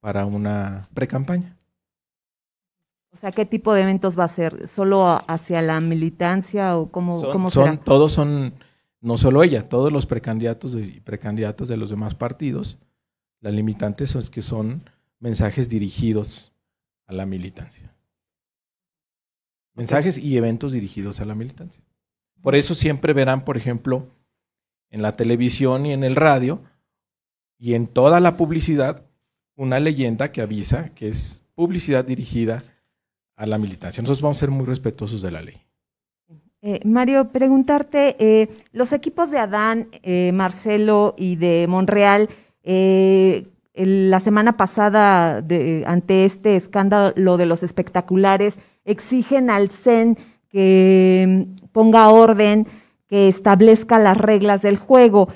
para una precampaña. O sea, ¿qué tipo de eventos va a ser? ¿Solo hacia la militancia o cómo, son, Son, todos son, no solo ella, todos los precandidatos y precandidatas de los demás partidos, las limitantes es que son mensajes dirigidos a la militancia. Mensajes y eventos dirigidos a la militancia. Por eso siempre verán, por ejemplo, en la televisión y en el radio y en toda la publicidad, una leyenda que avisa que es publicidad dirigida a la militancia. Nosotros vamos a ser muy respetuosos de la ley. Eh, Mario, preguntarte, eh, los equipos de Adán, eh, Marcelo y de Monreal, la semana pasada, ante este escándalo de los espectaculares, exigen al CEN que mm, ponga orden, que establezca las reglas del juego.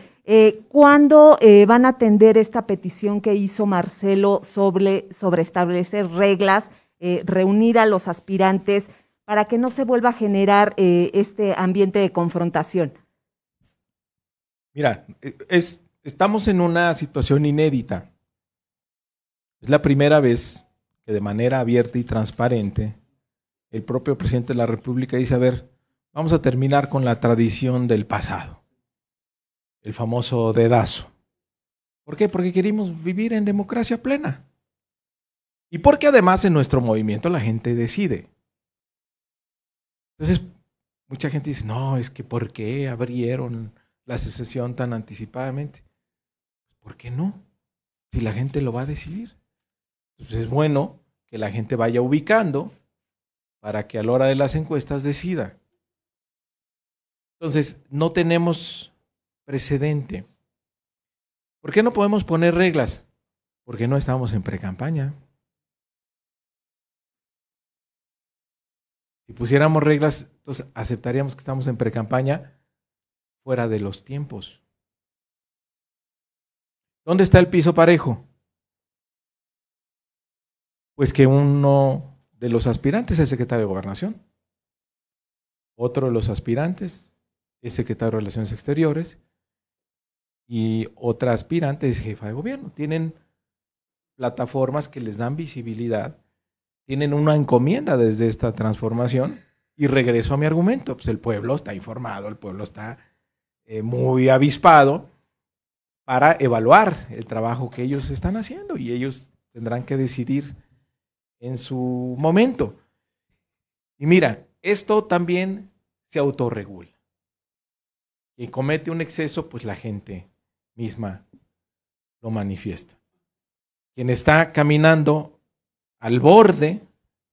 ¿Cuándo van a atender esta petición que hizo Marcelo sobre, sobre establecer reglas? Eh, reunir a los aspirantes para que no se vuelva a generar eh, este ambiente de confrontación? Mira, eh, estamos en una situación inédita. Es la primera vez que de manera abierta y transparente el propio presidente de la República dice, a ver, vamos a terminar con la tradición del pasado, el famoso dedazo. ¿Por qué? Porque queremos vivir en democracia plena. Y porque además en nuestro movimiento la gente decide. Entonces, mucha gente dice, no, es que ¿por qué abrieron la secesión tan anticipadamente? ¿Por qué no? Si la gente lo va a decidir. Entonces es bueno que la gente vaya ubicando para que a la hora de las encuestas decida. Entonces, no tenemos precedente. ¿Por qué no podemos poner reglas? Porque no estamos en precampaña. Si pusiéramos reglas, entonces aceptaríamos que estamos en precampaña fuera de los tiempos. ¿Dónde está el piso parejo? Pues que uno de los aspirantes es secretario de gobernación, otro de los aspirantes es secretario de Relaciones Exteriores y otra aspirante es jefa de gobierno. Tienen plataformas que les dan visibilidad tienen una encomienda desde esta transformación. Y regreso a mi argumento, pues el pueblo está informado, el pueblo está eh, muy avispado para evaluar el trabajo que ellos están haciendo y ellos tendrán que decidir en su momento. Y mira, esto también se autorregula. Quien comete un exceso, pues la gente misma lo manifiesta. Quien está caminando al borde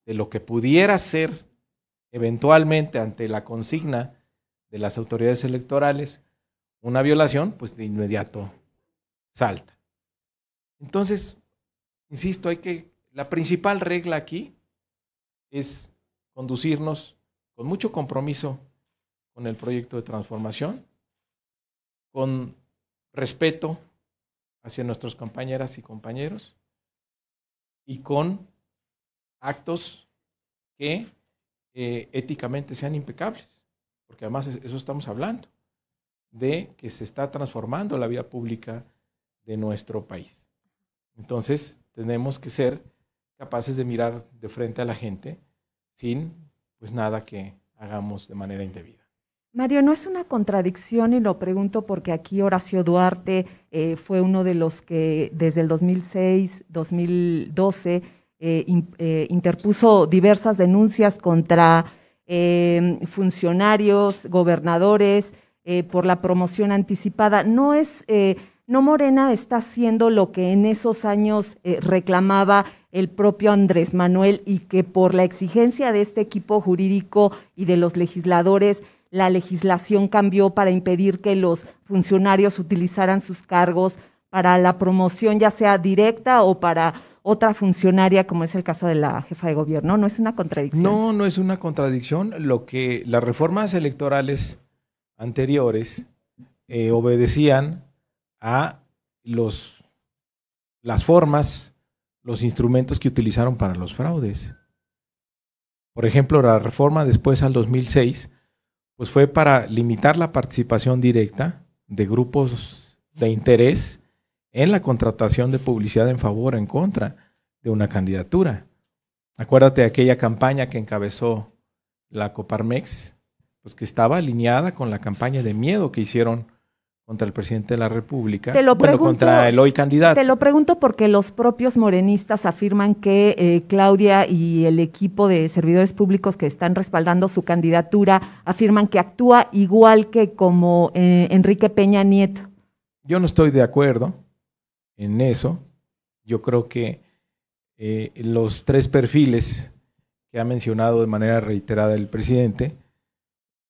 de lo que pudiera ser eventualmente ante la consigna de las autoridades electorales una violación, pues de inmediato salta. Entonces, insisto, hay que la principal regla aquí es conducirnos con mucho compromiso con el proyecto de transformación, con respeto hacia nuestros compañeras y compañeros y con actos que eh, éticamente sean impecables, porque además eso estamos hablando, de que se está transformando la vida pública de nuestro país. Entonces, tenemos que ser capaces de mirar de frente a la gente sin pues nada que hagamos de manera indebida. Mario, no es una contradicción y lo pregunto porque aquí Horacio Duarte eh, fue uno de los que desde el 2006, 2012 eh, eh, interpuso diversas denuncias contra eh, funcionarios, gobernadores, por la promoción anticipada. No es, no Morena está haciendo lo que en esos años reclamaba el propio Andrés Manuel y que por la exigencia de este equipo jurídico y de los legisladores, la legislación cambió para impedir que los funcionarios utilizaran sus cargos para la promoción, ya sea directa o para otra funcionaria, como es el caso de la jefa de gobierno. ¿No es una contradicción? No, no es una contradicción. Lo que las reformas electorales anteriores eh, obedecían a los, las formas, los instrumentos que utilizaron para los fraudes. Por ejemplo, la reforma después al 2006, pues fue para limitar la participación directa de grupos de interés en la contratación de publicidad en favor o en contra de una candidatura. Acuérdate de aquella campaña que encabezó la Coparmex, pues que estaba alineada con la campaña de miedo que hicieron contra el presidente de la República, bueno, contra el hoy candidato. Te lo pregunto porque los propios morenistas afirman que eh, Claudia y el equipo de servidores públicos que están respaldando su candidatura afirman que actúa igual que como eh, Enrique Peña Nieto. Yo no estoy de acuerdo en eso. Yo creo que eh, los tres perfiles que ha mencionado de manera reiterada el presidente,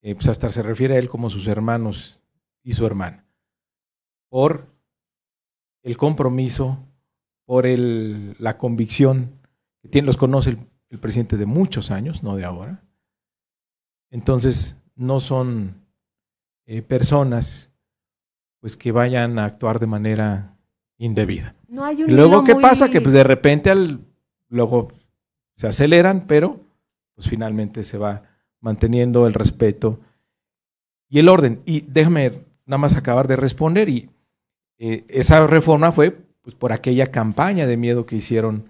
eh, pues hasta se refiere a él como sus hermanos y su hermana, por el compromiso, por la convicción que los conoce el, presidente de muchos años, no de ahora. Entonces, no son eh, personas pues que vayan a actuar de manera indebida. luego, ¿qué pasa? Que pues de repente al, luego se aceleran, pero pues finalmente se va manteniendo el respeto y el orden. Y déjame nada más acabar de responder. Y eh, esa reforma fue pues, por aquella campaña de miedo que hicieron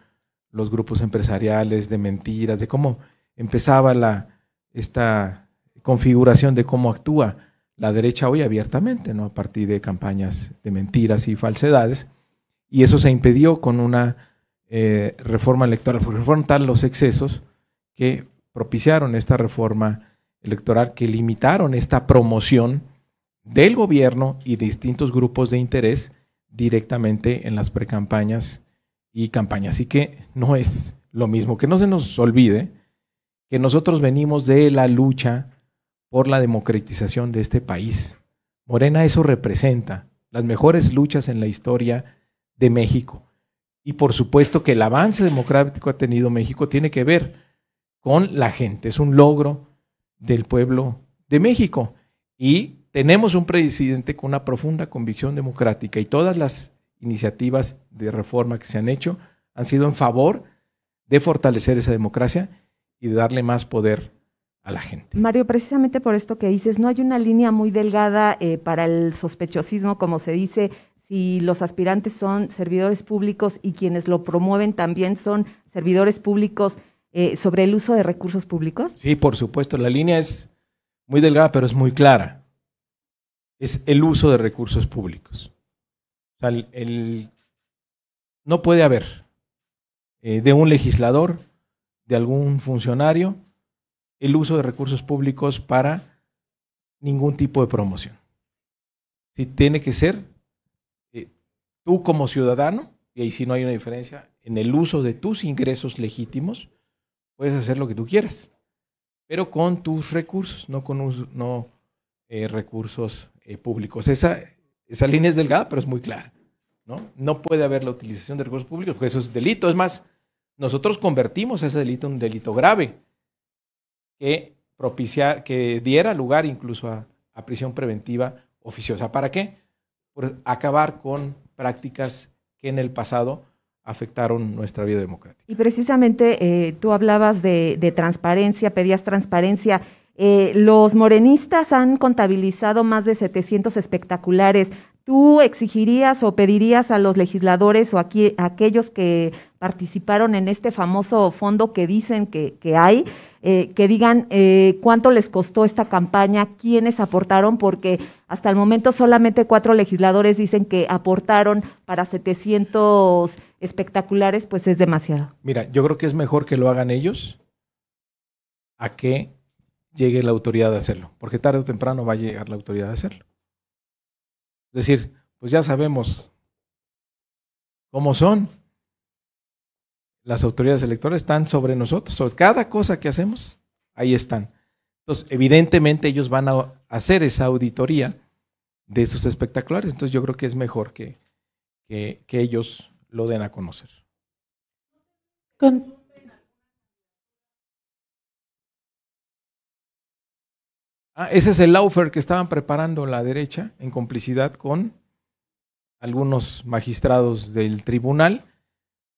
los grupos empresariales, de mentiras, de cómo empezaba la, esta configuración de cómo actúa la derecha hoy abiertamente, ¿no? a partir de campañas de mentiras y falsedades. Y eso se impidió con una eh, reforma electoral, porque fueron tal los excesos que propiciaron esta reforma electoral, que limitaron esta promoción del gobierno y distintos grupos de interés directamente en las precampañas y campañas. Así que no es lo mismo. Que no se nos olvide que nosotros venimos de la lucha por la democratización de este país. Morena eso representa. Las mejores luchas en la historia de México. Y por supuesto que el avance democrático ha tenido México tiene que ver con la gente, es un logro del pueblo de México. Y tenemos un presidente con una profunda convicción democrática y todas las iniciativas de reforma que se han hecho han sido en favor de fortalecer esa democracia y de darle más poder a la gente. Mario, precisamente por esto que dices, no hay una línea muy delgada eh, para el sospechosismo, como se dice, si los aspirantes son servidores públicos y quienes lo promueven también son servidores públicos eh, sobre el uso de recursos públicos? Sí, por supuesto. La línea es muy delgada, pero es muy clara. Es el uso de recursos públicos. O sea, no puede haber eh, de un legislador, de algún funcionario, el uso de recursos públicos para ningún tipo de promoción. Si tiene que ser tú como ciudadano, y ahí sí no hay una diferencia, en el uso de tus ingresos legítimos, puedes hacer lo que tú quieras, pero con tus recursos, no con eh, recursos eh, públicos. Esa, esa línea es delgada, pero es muy clara. ¿no? no puede haber la utilización de recursos públicos, porque eso es delito. Es más, nosotros convertimos ese delito en un delito grave que, propicia, que diera lugar incluso a, a prisión preventiva oficiosa. ¿Para qué? Por acabar con prácticas que en el pasado afectaron nuestra vida democrática. Y precisamente eh, tú hablabas de, transparencia, pedías transparencia. Eh, los morenistas han contabilizado más de 700 espectaculares. ¿Tú exigirías o pedirías a los legisladores o a aquellos que participaron en este famoso fondo que dicen que, hay, eh, que digan eh, cuánto les costó esta campaña, quiénes aportaron, porque hasta el momento solamente cuatro legisladores dicen que aportaron para 700 espectaculares, pues es demasiado. Mira, yo creo que es mejor que lo hagan ellos a que llegue la autoridad a hacerlo, porque tarde o temprano va a llegar la autoridad a hacerlo. Es decir, pues ya sabemos cómo son. Las autoridades electorales están sobre nosotros, sobre cada cosa que hacemos, ahí están. Entonces, evidentemente ellos van a hacer esa auditoría de sus espectaculares, entonces yo creo que es mejor que, que, que ellos lo den a conocer. Con Ah, ese es el laufer que estaban preparando la derecha en complicidad con algunos magistrados del tribunal,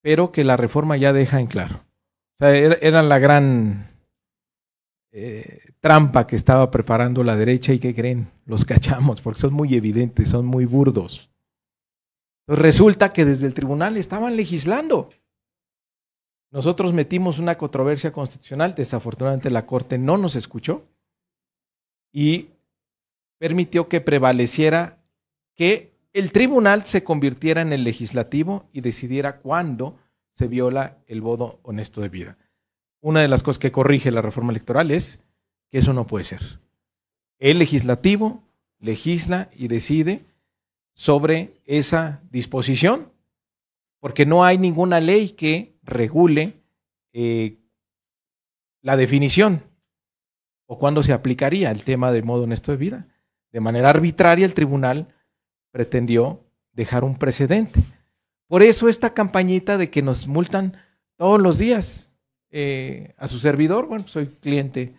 pero que la reforma ya deja en claro. O sea, era, la gran eh, trampa que estaba preparando la derecha y que creen, los cachamos, porque son muy evidentes, son muy burdos. Pues resulta que desde el tribunal estaban legislando. Nosotros metimos una controversia constitucional, desafortunadamente la Corte no nos escuchó y permitió que prevaleciera que el tribunal se convirtiera en el legislativo y decidiera cuándo se viola el voto honesto de vida. Una de las cosas que corrige la reforma electoral es que eso no puede ser. El legislativo legisla y decide sobre esa disposición, porque no hay ninguna ley que regule eh, la definición cuándo se aplicaría el tema de modo honesto de vida. De manera arbitraria el tribunal pretendió dejar un precedente. Por eso esta campañita de que nos multan todos los días eh, a su servidor, bueno, soy cliente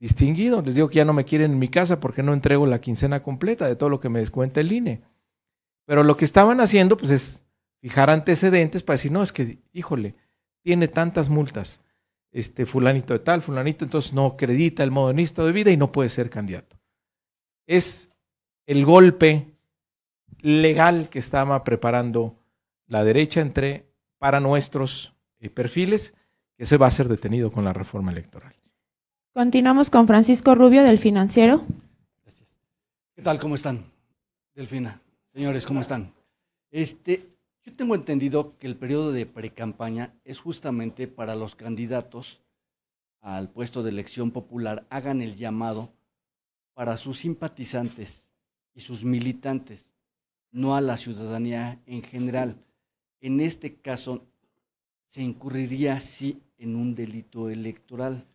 distinguido, les digo que ya no me quieren en mi casa porque no entrego la quincena completa de todo lo que me descuenta el INE. Pero lo que estaban haciendo pues es fijar antecedentes para decir, no, es que, híjole, tiene tantas multas, este fulanito de tal, fulanito, entonces no acredita el modernista de vida y no puede ser candidato. Es el golpe legal que estaba preparando la derecha entre para nuestros eh, perfiles, que se va a ser detenido con la reforma electoral. Continuamos con Francisco Rubio del Financiero. Gracias. ¿Qué tal? ¿Cómo están? Delfina, señores, ¿cómo están? Este, yo tengo entendido que el periodo de precampaña es justamente para los candidatos al puesto de elección popular hagan el llamado para sus simpatizantes y sus militantes, no a la ciudadanía en general. En este caso, se incurriría sí en un delito electoral.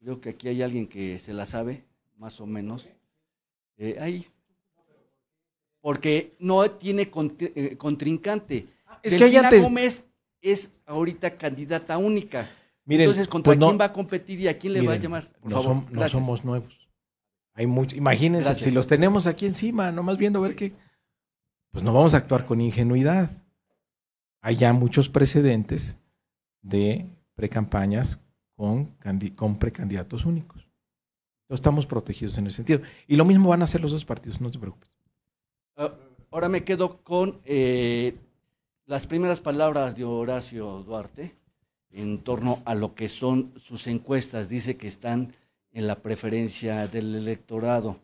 Creo que aquí hay alguien que se la sabe, más o menos. Eh, Ahí porque no tiene eh, contrincante. Ah, es que Gómez es ahorita candidata única. Entonces, ¿contra pues quién va a competir y a quién le va a llamar? no, somos nuevos. Hay imagínense, si los tenemos aquí encima, nomás viendo a ver qué. que, pues no vamos a actuar con ingenuidad. Hay ya muchos precedentes de precampañas con, con precandidatos únicos. No estamos protegidos en ese sentido. Y lo mismo van a hacer los dos partidos, no te preocupes. Ah, ahora me quedo con eh, las primeras palabras de Horacio Duarte en torno a lo que son sus encuestas. Dice que están en la preferencia del electorado,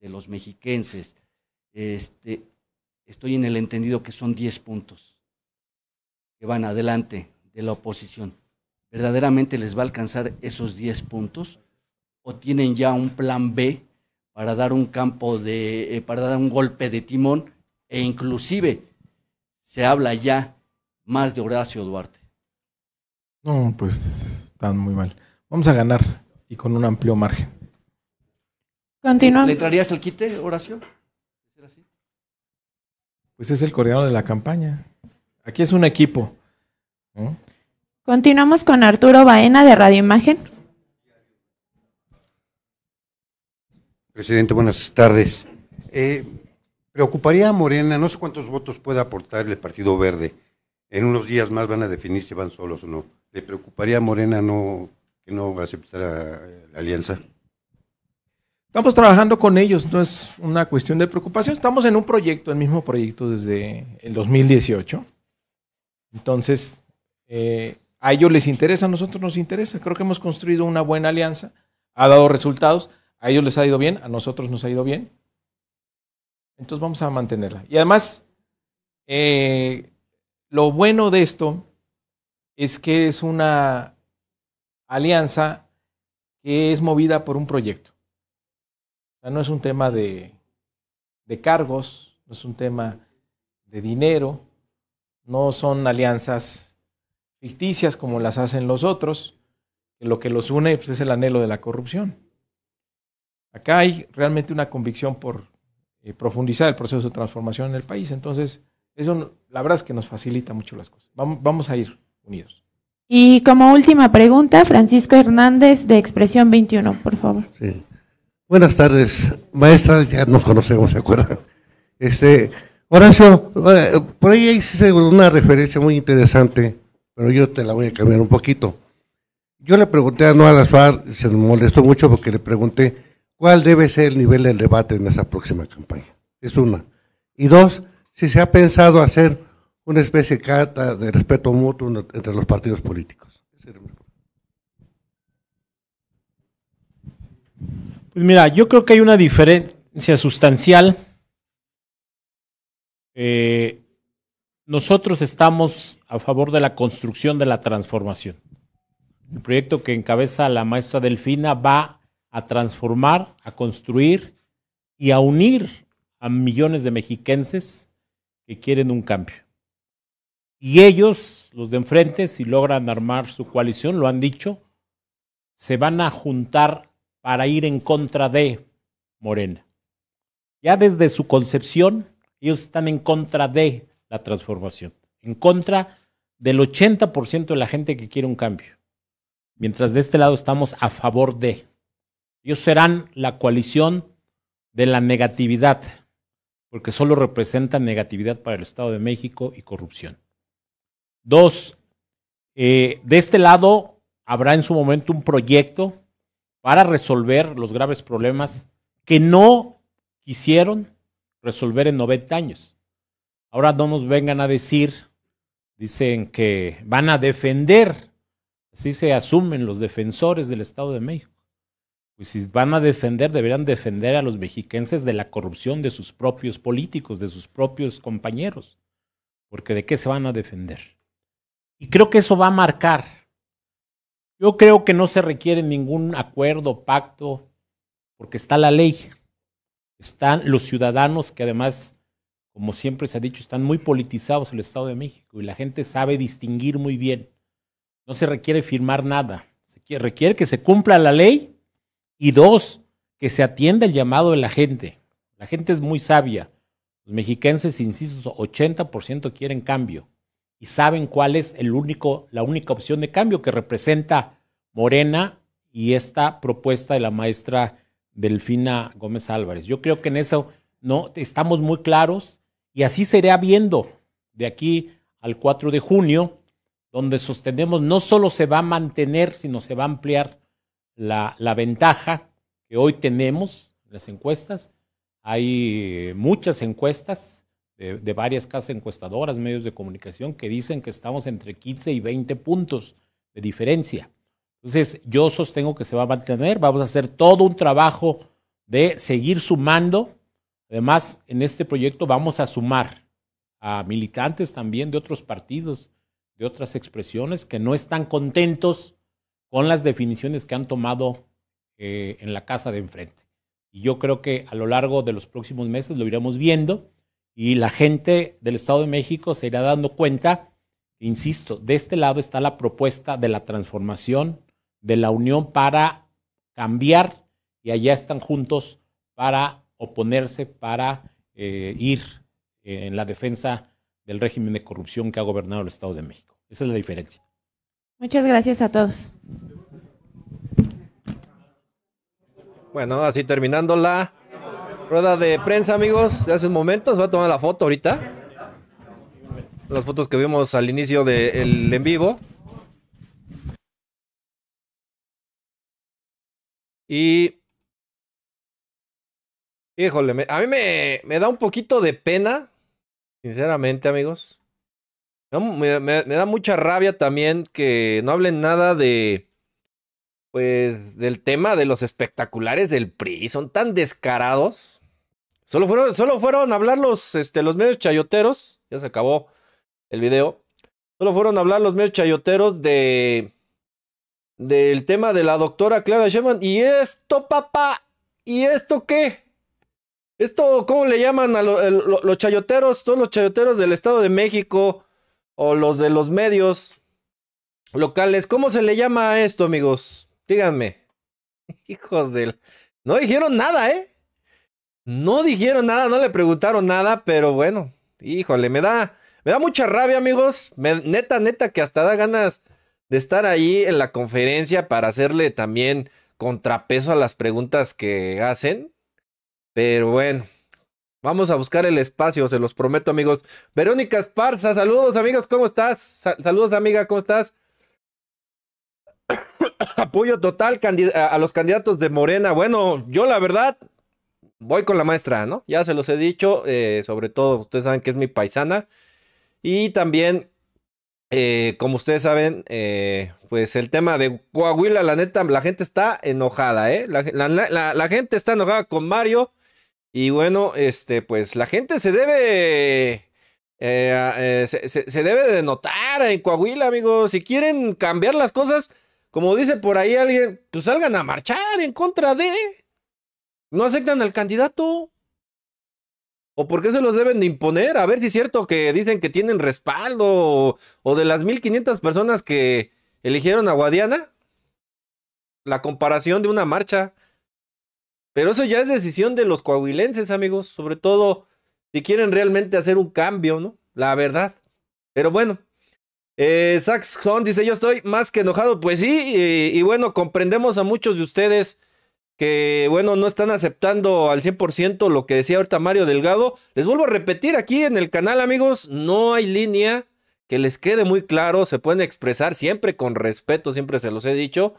de los mexiquenses. Este, estoy en el entendido que son 10 puntos que van adelante de la oposición. ¿Verdaderamente les va a alcanzar esos 10 puntos? ¿O tienen ya un plan B para dar un campo de, eh, para dar un golpe de timón, e inclusive se habla ya más de Horacio Duarte. No, pues están muy mal. Vamos a ganar y con un amplio margen. Continuamos. ¿Le entrarías al quite, Horacio? Pues es el coordinador de la campaña. Aquí es un equipo. Continuamos con Arturo Baena de Radio Imagen. Presidente, buenas tardes. Eh, preocuparía a Morena, no sé cuántos votos puede aportar el Partido Verde. En unos días más van a definir si van solos o no. ¿Le preocuparía a Morena no, que no aceptara eh, la alianza? Estamos trabajando con ellos, no es una cuestión de preocupación. Estamos en un proyecto, el mismo proyecto desde el 2018. Entonces, eh, a ellos les interesa, a nosotros nos interesa. Creo que hemos construido una buena alianza, ha dado resultados. A ellos les ha ido bien, a nosotros nos ha ido bien. Entonces vamos a mantenerla. Y además, eh, lo bueno de esto es que es una alianza que es movida por un proyecto. no es un tema de, cargos, no es un tema de dinero, no son alianzas ficticias como las hacen los otros, que lo que los une pues, es el anhelo de la corrupción. Acá hay realmente una convicción por eh, profundizar el proceso de transformación en el país. Entonces, eso la verdad es que nos facilita mucho las cosas. Vamos, a ir unidos. Y como última pregunta, Francisco Hernández de Expresión 21, por favor. Buenas tardes, maestra, ya nos conocemos, ¿se acuerdan? Este, Horacio, eh, por ahí hice una referencia muy interesante, pero yo te la voy a cambiar un poquito. Yo le pregunté a Noa Lazar, se molestó mucho porque le pregunté cuál debe ser el nivel del debate en esa próxima campaña. Es una. Y dos, si se ha pensado hacer una especie de carta de respeto mutuo entre los partidos políticos. Pues mira, yo creo que hay una diferencia sustancial. Eh, nosotros estamos a favor de la construcción de la transformación. El proyecto que encabeza la maestra Delfina va a a transformar, a construir y a unir a millones de mexiquenses que quieren un cambio. Y ellos, los de enfrente, si logran armar su coalición, lo han dicho, se van a juntar para ir en contra de Morena. Ya desde su concepción, ellos están en contra de la transformación, en contra del 80% de la gente que quiere un cambio, mientras de este lado estamos a favor de. Ellos serán la coalición de la negatividad, porque solo representan negatividad para el Estado de México y corrupción. Dos, eh, de este lado habrá en su momento un proyecto para resolver los graves problemas que no quisieron resolver en 90 años. Ahora no nos vengan a decir, dicen que van a defender, así se asumen los defensores del Estado de México pues si van a defender, deberían defender a los mexiquenses de la corrupción de sus propios políticos, de sus propios compañeros, porque de qué se van a defender. Y creo que eso va a marcar. Yo creo que no se requiere ningún acuerdo, pacto, porque está la ley. Están los ciudadanos que además, como siempre se ha dicho, están muy politizados el Estado de México y la gente sabe distinguir muy bien. No se requiere firmar nada. Se requiere que se cumpla la ley y dos, que se atienda el llamado de la gente. La gente es muy sabia. Los mexicanos, insisto, 80% quieren cambio y saben cuál es el único, la única opción de cambio que representa Morena y esta propuesta de la maestra Delfina Gómez Álvarez. Yo creo que en eso no estamos muy claros y así será viendo de aquí al 4 de junio, donde sostenemos no solo se va a mantener, sino se va a ampliar la, ventaja que hoy tenemos en las encuestas. Hay eh, muchas encuestas de, de, varias casas encuestadoras, medios de comunicación, que dicen que estamos entre 15 y 20 puntos de diferencia. Entonces, yo sostengo que se va a mantener, vamos a hacer todo un trabajo de seguir sumando. Además, en este proyecto vamos a sumar a militantes también de otros partidos, de otras expresiones que no están contentos con las definiciones que han tomado eh, en la casa de enfrente. Y yo creo que a lo largo de los próximos meses lo iremos viendo y la gente del Estado de México se irá dando cuenta, insisto, de este lado está la propuesta de la transformación, de la unión para cambiar y allá están juntos para oponerse, para eh, ir en la defensa del régimen de corrupción que ha gobernado el Estado de México. Esa es la diferencia. Muchas gracias a todos. Bueno, así terminando la rueda de prensa, amigos. Hace un momento se va a tomar la foto ahorita. Las fotos que vimos al inicio del en vivo. Y. Híjole, a mí me da un poquito de pena, sinceramente, amigos me, da mucha rabia también que no hablen nada de. Pues del tema de los espectaculares del PRI. Son tan descarados. Solo fueron, solo fueron a hablar los, este, los medios chayoteros. Ya se acabó el video. Solo fueron a hablar los medios chayoteros de. Del tema de la doctora Clara Sherman ¿Y esto, papá? ¿Y esto qué? Esto, ¿cómo le llaman a los chayoteros? Todos los chayoteros del Estado de México o los de los medios locales. ¿Cómo se le llama a esto, amigos? Díganme. Hijos del... No dijeron nada, ¿eh? No dijeron nada, no le preguntaron nada, pero bueno, híjole, me da, me da mucha rabia, amigos. neta, neta, que hasta da ganas de estar ahí en la conferencia para hacerle también contrapeso a las preguntas que hacen. Pero bueno, Vamos a buscar el espacio, se los prometo, amigos. Verónica Esparza, saludos, amigos, ¿cómo estás? saludos, amiga, ¿cómo estás? Apoyo total a los candidatos de Morena. Bueno, yo la verdad voy con la maestra, ¿no? Ya se los he dicho, eh, sobre todo ustedes saben que es mi paisana. Y también, eh, como ustedes saben, eh, pues el tema de Coahuila, la neta, la gente está enojada, ¿eh? la gente está enojada con Mario y bueno, este, pues la gente se debe. Eh, eh, se, debe de notar en Coahuila, amigos. Si quieren cambiar las cosas, como dice por ahí alguien, pues salgan a marchar en contra de. No aceptan al candidato. ¿O por qué se los deben imponer? A ver si es cierto que dicen que tienen respaldo o, o de las 1500 personas que eligieron a Guadiana. La comparación de una marcha. Pero eso ya es decisión de los coahuilenses, amigos, sobre todo si quieren realmente hacer un cambio, ¿no? La verdad. Pero bueno, eh, dice, yo estoy más que enojado. Pues sí, y, y, bueno, comprendemos a muchos de ustedes que, bueno, no están aceptando al 100% lo que decía ahorita Mario Delgado. Les vuelvo a repetir aquí en el canal, amigos, no hay línea que les quede muy claro, se pueden expresar siempre con respeto, siempre se los he dicho.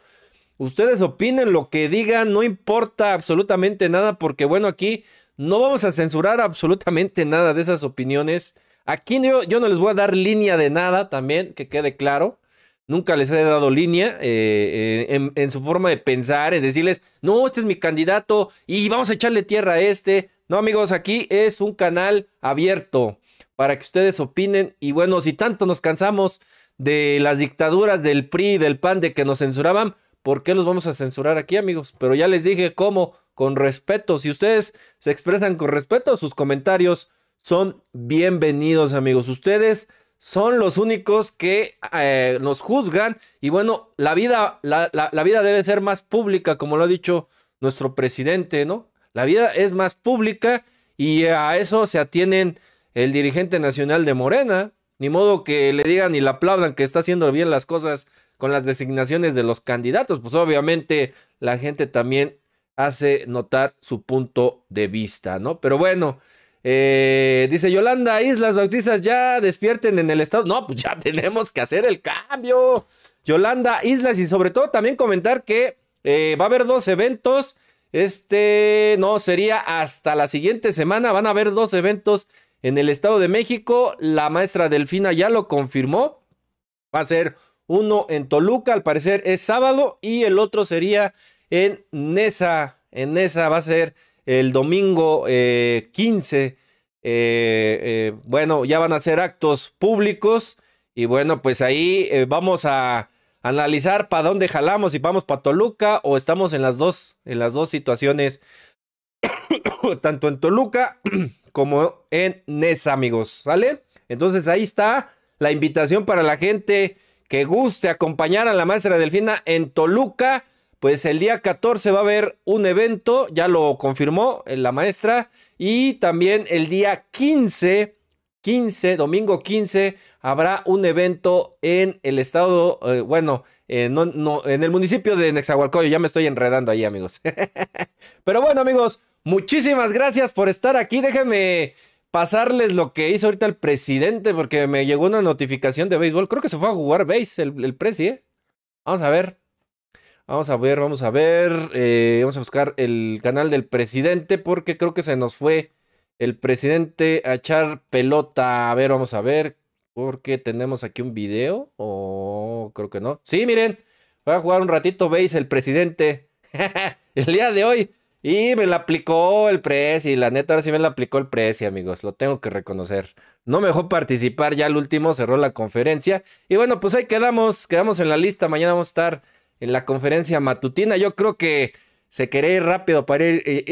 Ustedes opinen lo que digan, no importa absolutamente nada, porque bueno, aquí no vamos a censurar absolutamente nada de esas opiniones. Aquí yo, no les voy a dar línea de nada también, que quede claro. Nunca les he dado línea eh, eh, en, en, su forma de pensar, en decirles, no, este es mi candidato y vamos a echarle tierra a este. No, amigos, aquí es un canal abierto para que ustedes opinen. Y bueno, si tanto nos cansamos de las dictaduras del PRI y del PAN de que nos censuraban, ¿Por qué los vamos a censurar aquí, amigos? Pero ya les dije cómo, con respeto. Si ustedes se expresan con respeto, sus comentarios son bienvenidos, amigos. Ustedes son los únicos que eh, nos juzgan. Y bueno, la vida, la, la vida debe ser más pública, como lo ha dicho nuestro presidente, ¿no? La vida es más pública y a eso se atienen el dirigente nacional de Morena. Ni modo que le digan y le aplaudan que está haciendo bien las cosas con las designaciones de los candidatos, pues obviamente la gente también hace notar su punto de vista, ¿no? Pero bueno, eh, dice Yolanda Islas Bautizas, ya despierten en el estado. No, pues ya tenemos que hacer el cambio. Yolanda Islas y sobre todo también comentar que eh, va a haber dos eventos. Este, no, sería hasta la siguiente semana. Van a haber dos eventos en el Estado de México. La maestra Delfina ya lo confirmó. Va a ser uno en Toluca, al parecer es sábado, y el otro sería en Nesa. En Nesa va a ser el domingo 15. Eh, eh, eh, bueno, ya van a ser actos públicos. Y bueno, pues ahí vamos a analizar para dónde jalamos, si vamos para Toluca o estamos en las dos, en las dos situaciones, tanto en Toluca como en Nesa, amigos, ¿sale? Entonces ahí está la invitación para la gente que guste acompañar a la maestra Delfina en Toluca, pues el día 14 va a haber un evento, ya lo confirmó eh, la maestra, y también el día 15, 15, domingo 15, habrá un evento en el estado, eh, bueno, eh, no, en el municipio de Nexahualcoyo, ya me estoy enredando ahí amigos. Pero bueno amigos, muchísimas gracias por estar aquí, déjenme pasarles lo que hizo ahorita el presidente, porque me llegó una notificación de béisbol. Creo que se fue a jugar base el, el presi, ¿eh? Vamos a ver. Vamos a ver, vamos a ver. Eh, vamos a buscar el canal del presidente, porque creo que se nos fue el presidente a echar pelota. A ver, vamos a ver. Porque tenemos aquí un video. O oh, creo que no. Sí, miren. Voy a jugar un ratito veis el presidente. el día de hoy. Y me la aplicó el Y la neta, ahora sí me la aplicó el Y amigos, lo tengo que reconocer. No me dejó participar, ya el último cerró la conferencia. Y bueno, pues ahí quedamos, quedamos en la lista, mañana vamos a estar en la conferencia matutina. Yo creo que se quiere ir rápido para eh,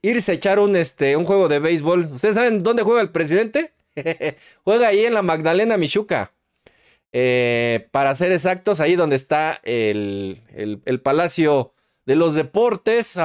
irse a echar un, este, un juego de béisbol. ¿Ustedes saben dónde juega el presidente? juega ahí en la Magdalena Michuca. Eh, para ser exactos, ahí donde está el Palacio de los deportes,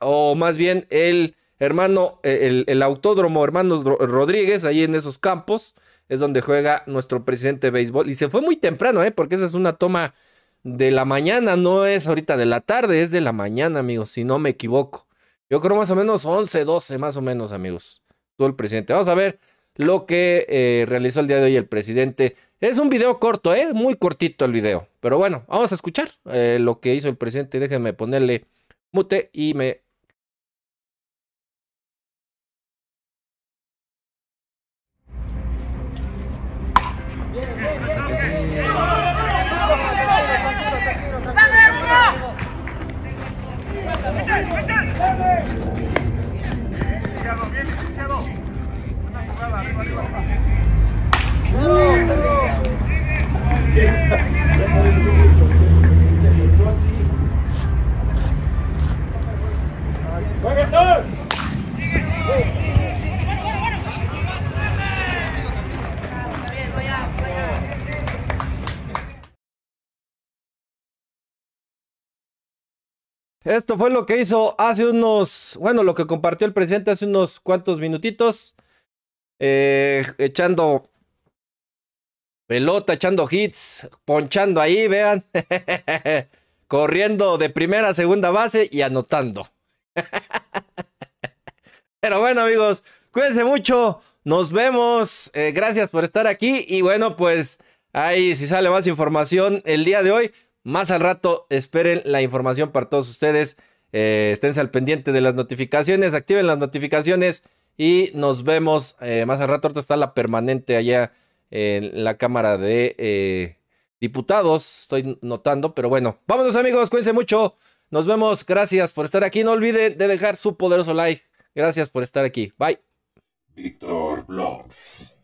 o más bien el hermano, e, el, autódromo Hermanos Rodríguez, ahí en esos campos, es donde juega nuestro presidente de béisbol. Y se fue muy temprano, ¿eh? porque esa es una toma de la mañana, no es ahorita de la tarde, es de la mañana, amigos, si no me equivoco. Yo creo más o menos 11, 12, más o menos, amigos. todo el presidente. Vamos a ver lo que eh, realizó el día de hoy el presidente es un video corto, ¿eh? Muy cortito el video. Pero bueno, vamos a escuchar eh, lo que hizo el presidente. Déjenme ponerle mute y me esto fue lo que hizo hace unos, bueno, lo que compartió el presidente hace unos cuantos minutitos, eh, echando Pelota echando hits, ponchando ahí, vean. Corriendo de primera a segunda base y anotando. Pero bueno, amigos, cuídense mucho. Nos vemos. Eh, gracias por estar aquí. Y bueno, pues ahí si sale más información el día de hoy. Más al rato esperen la información para todos ustedes. Eh, esténse al pendiente de las notificaciones. Activen las notificaciones. Y nos vemos eh, más al rato. Ahorita está la permanente allá en la Cámara de eh, Diputados, estoy notando, pero bueno, vámonos amigos, cuídense mucho, nos vemos, gracias por estar aquí, no olviden de dejar su poderoso like, gracias por estar aquí, bye. Víctor Blogs.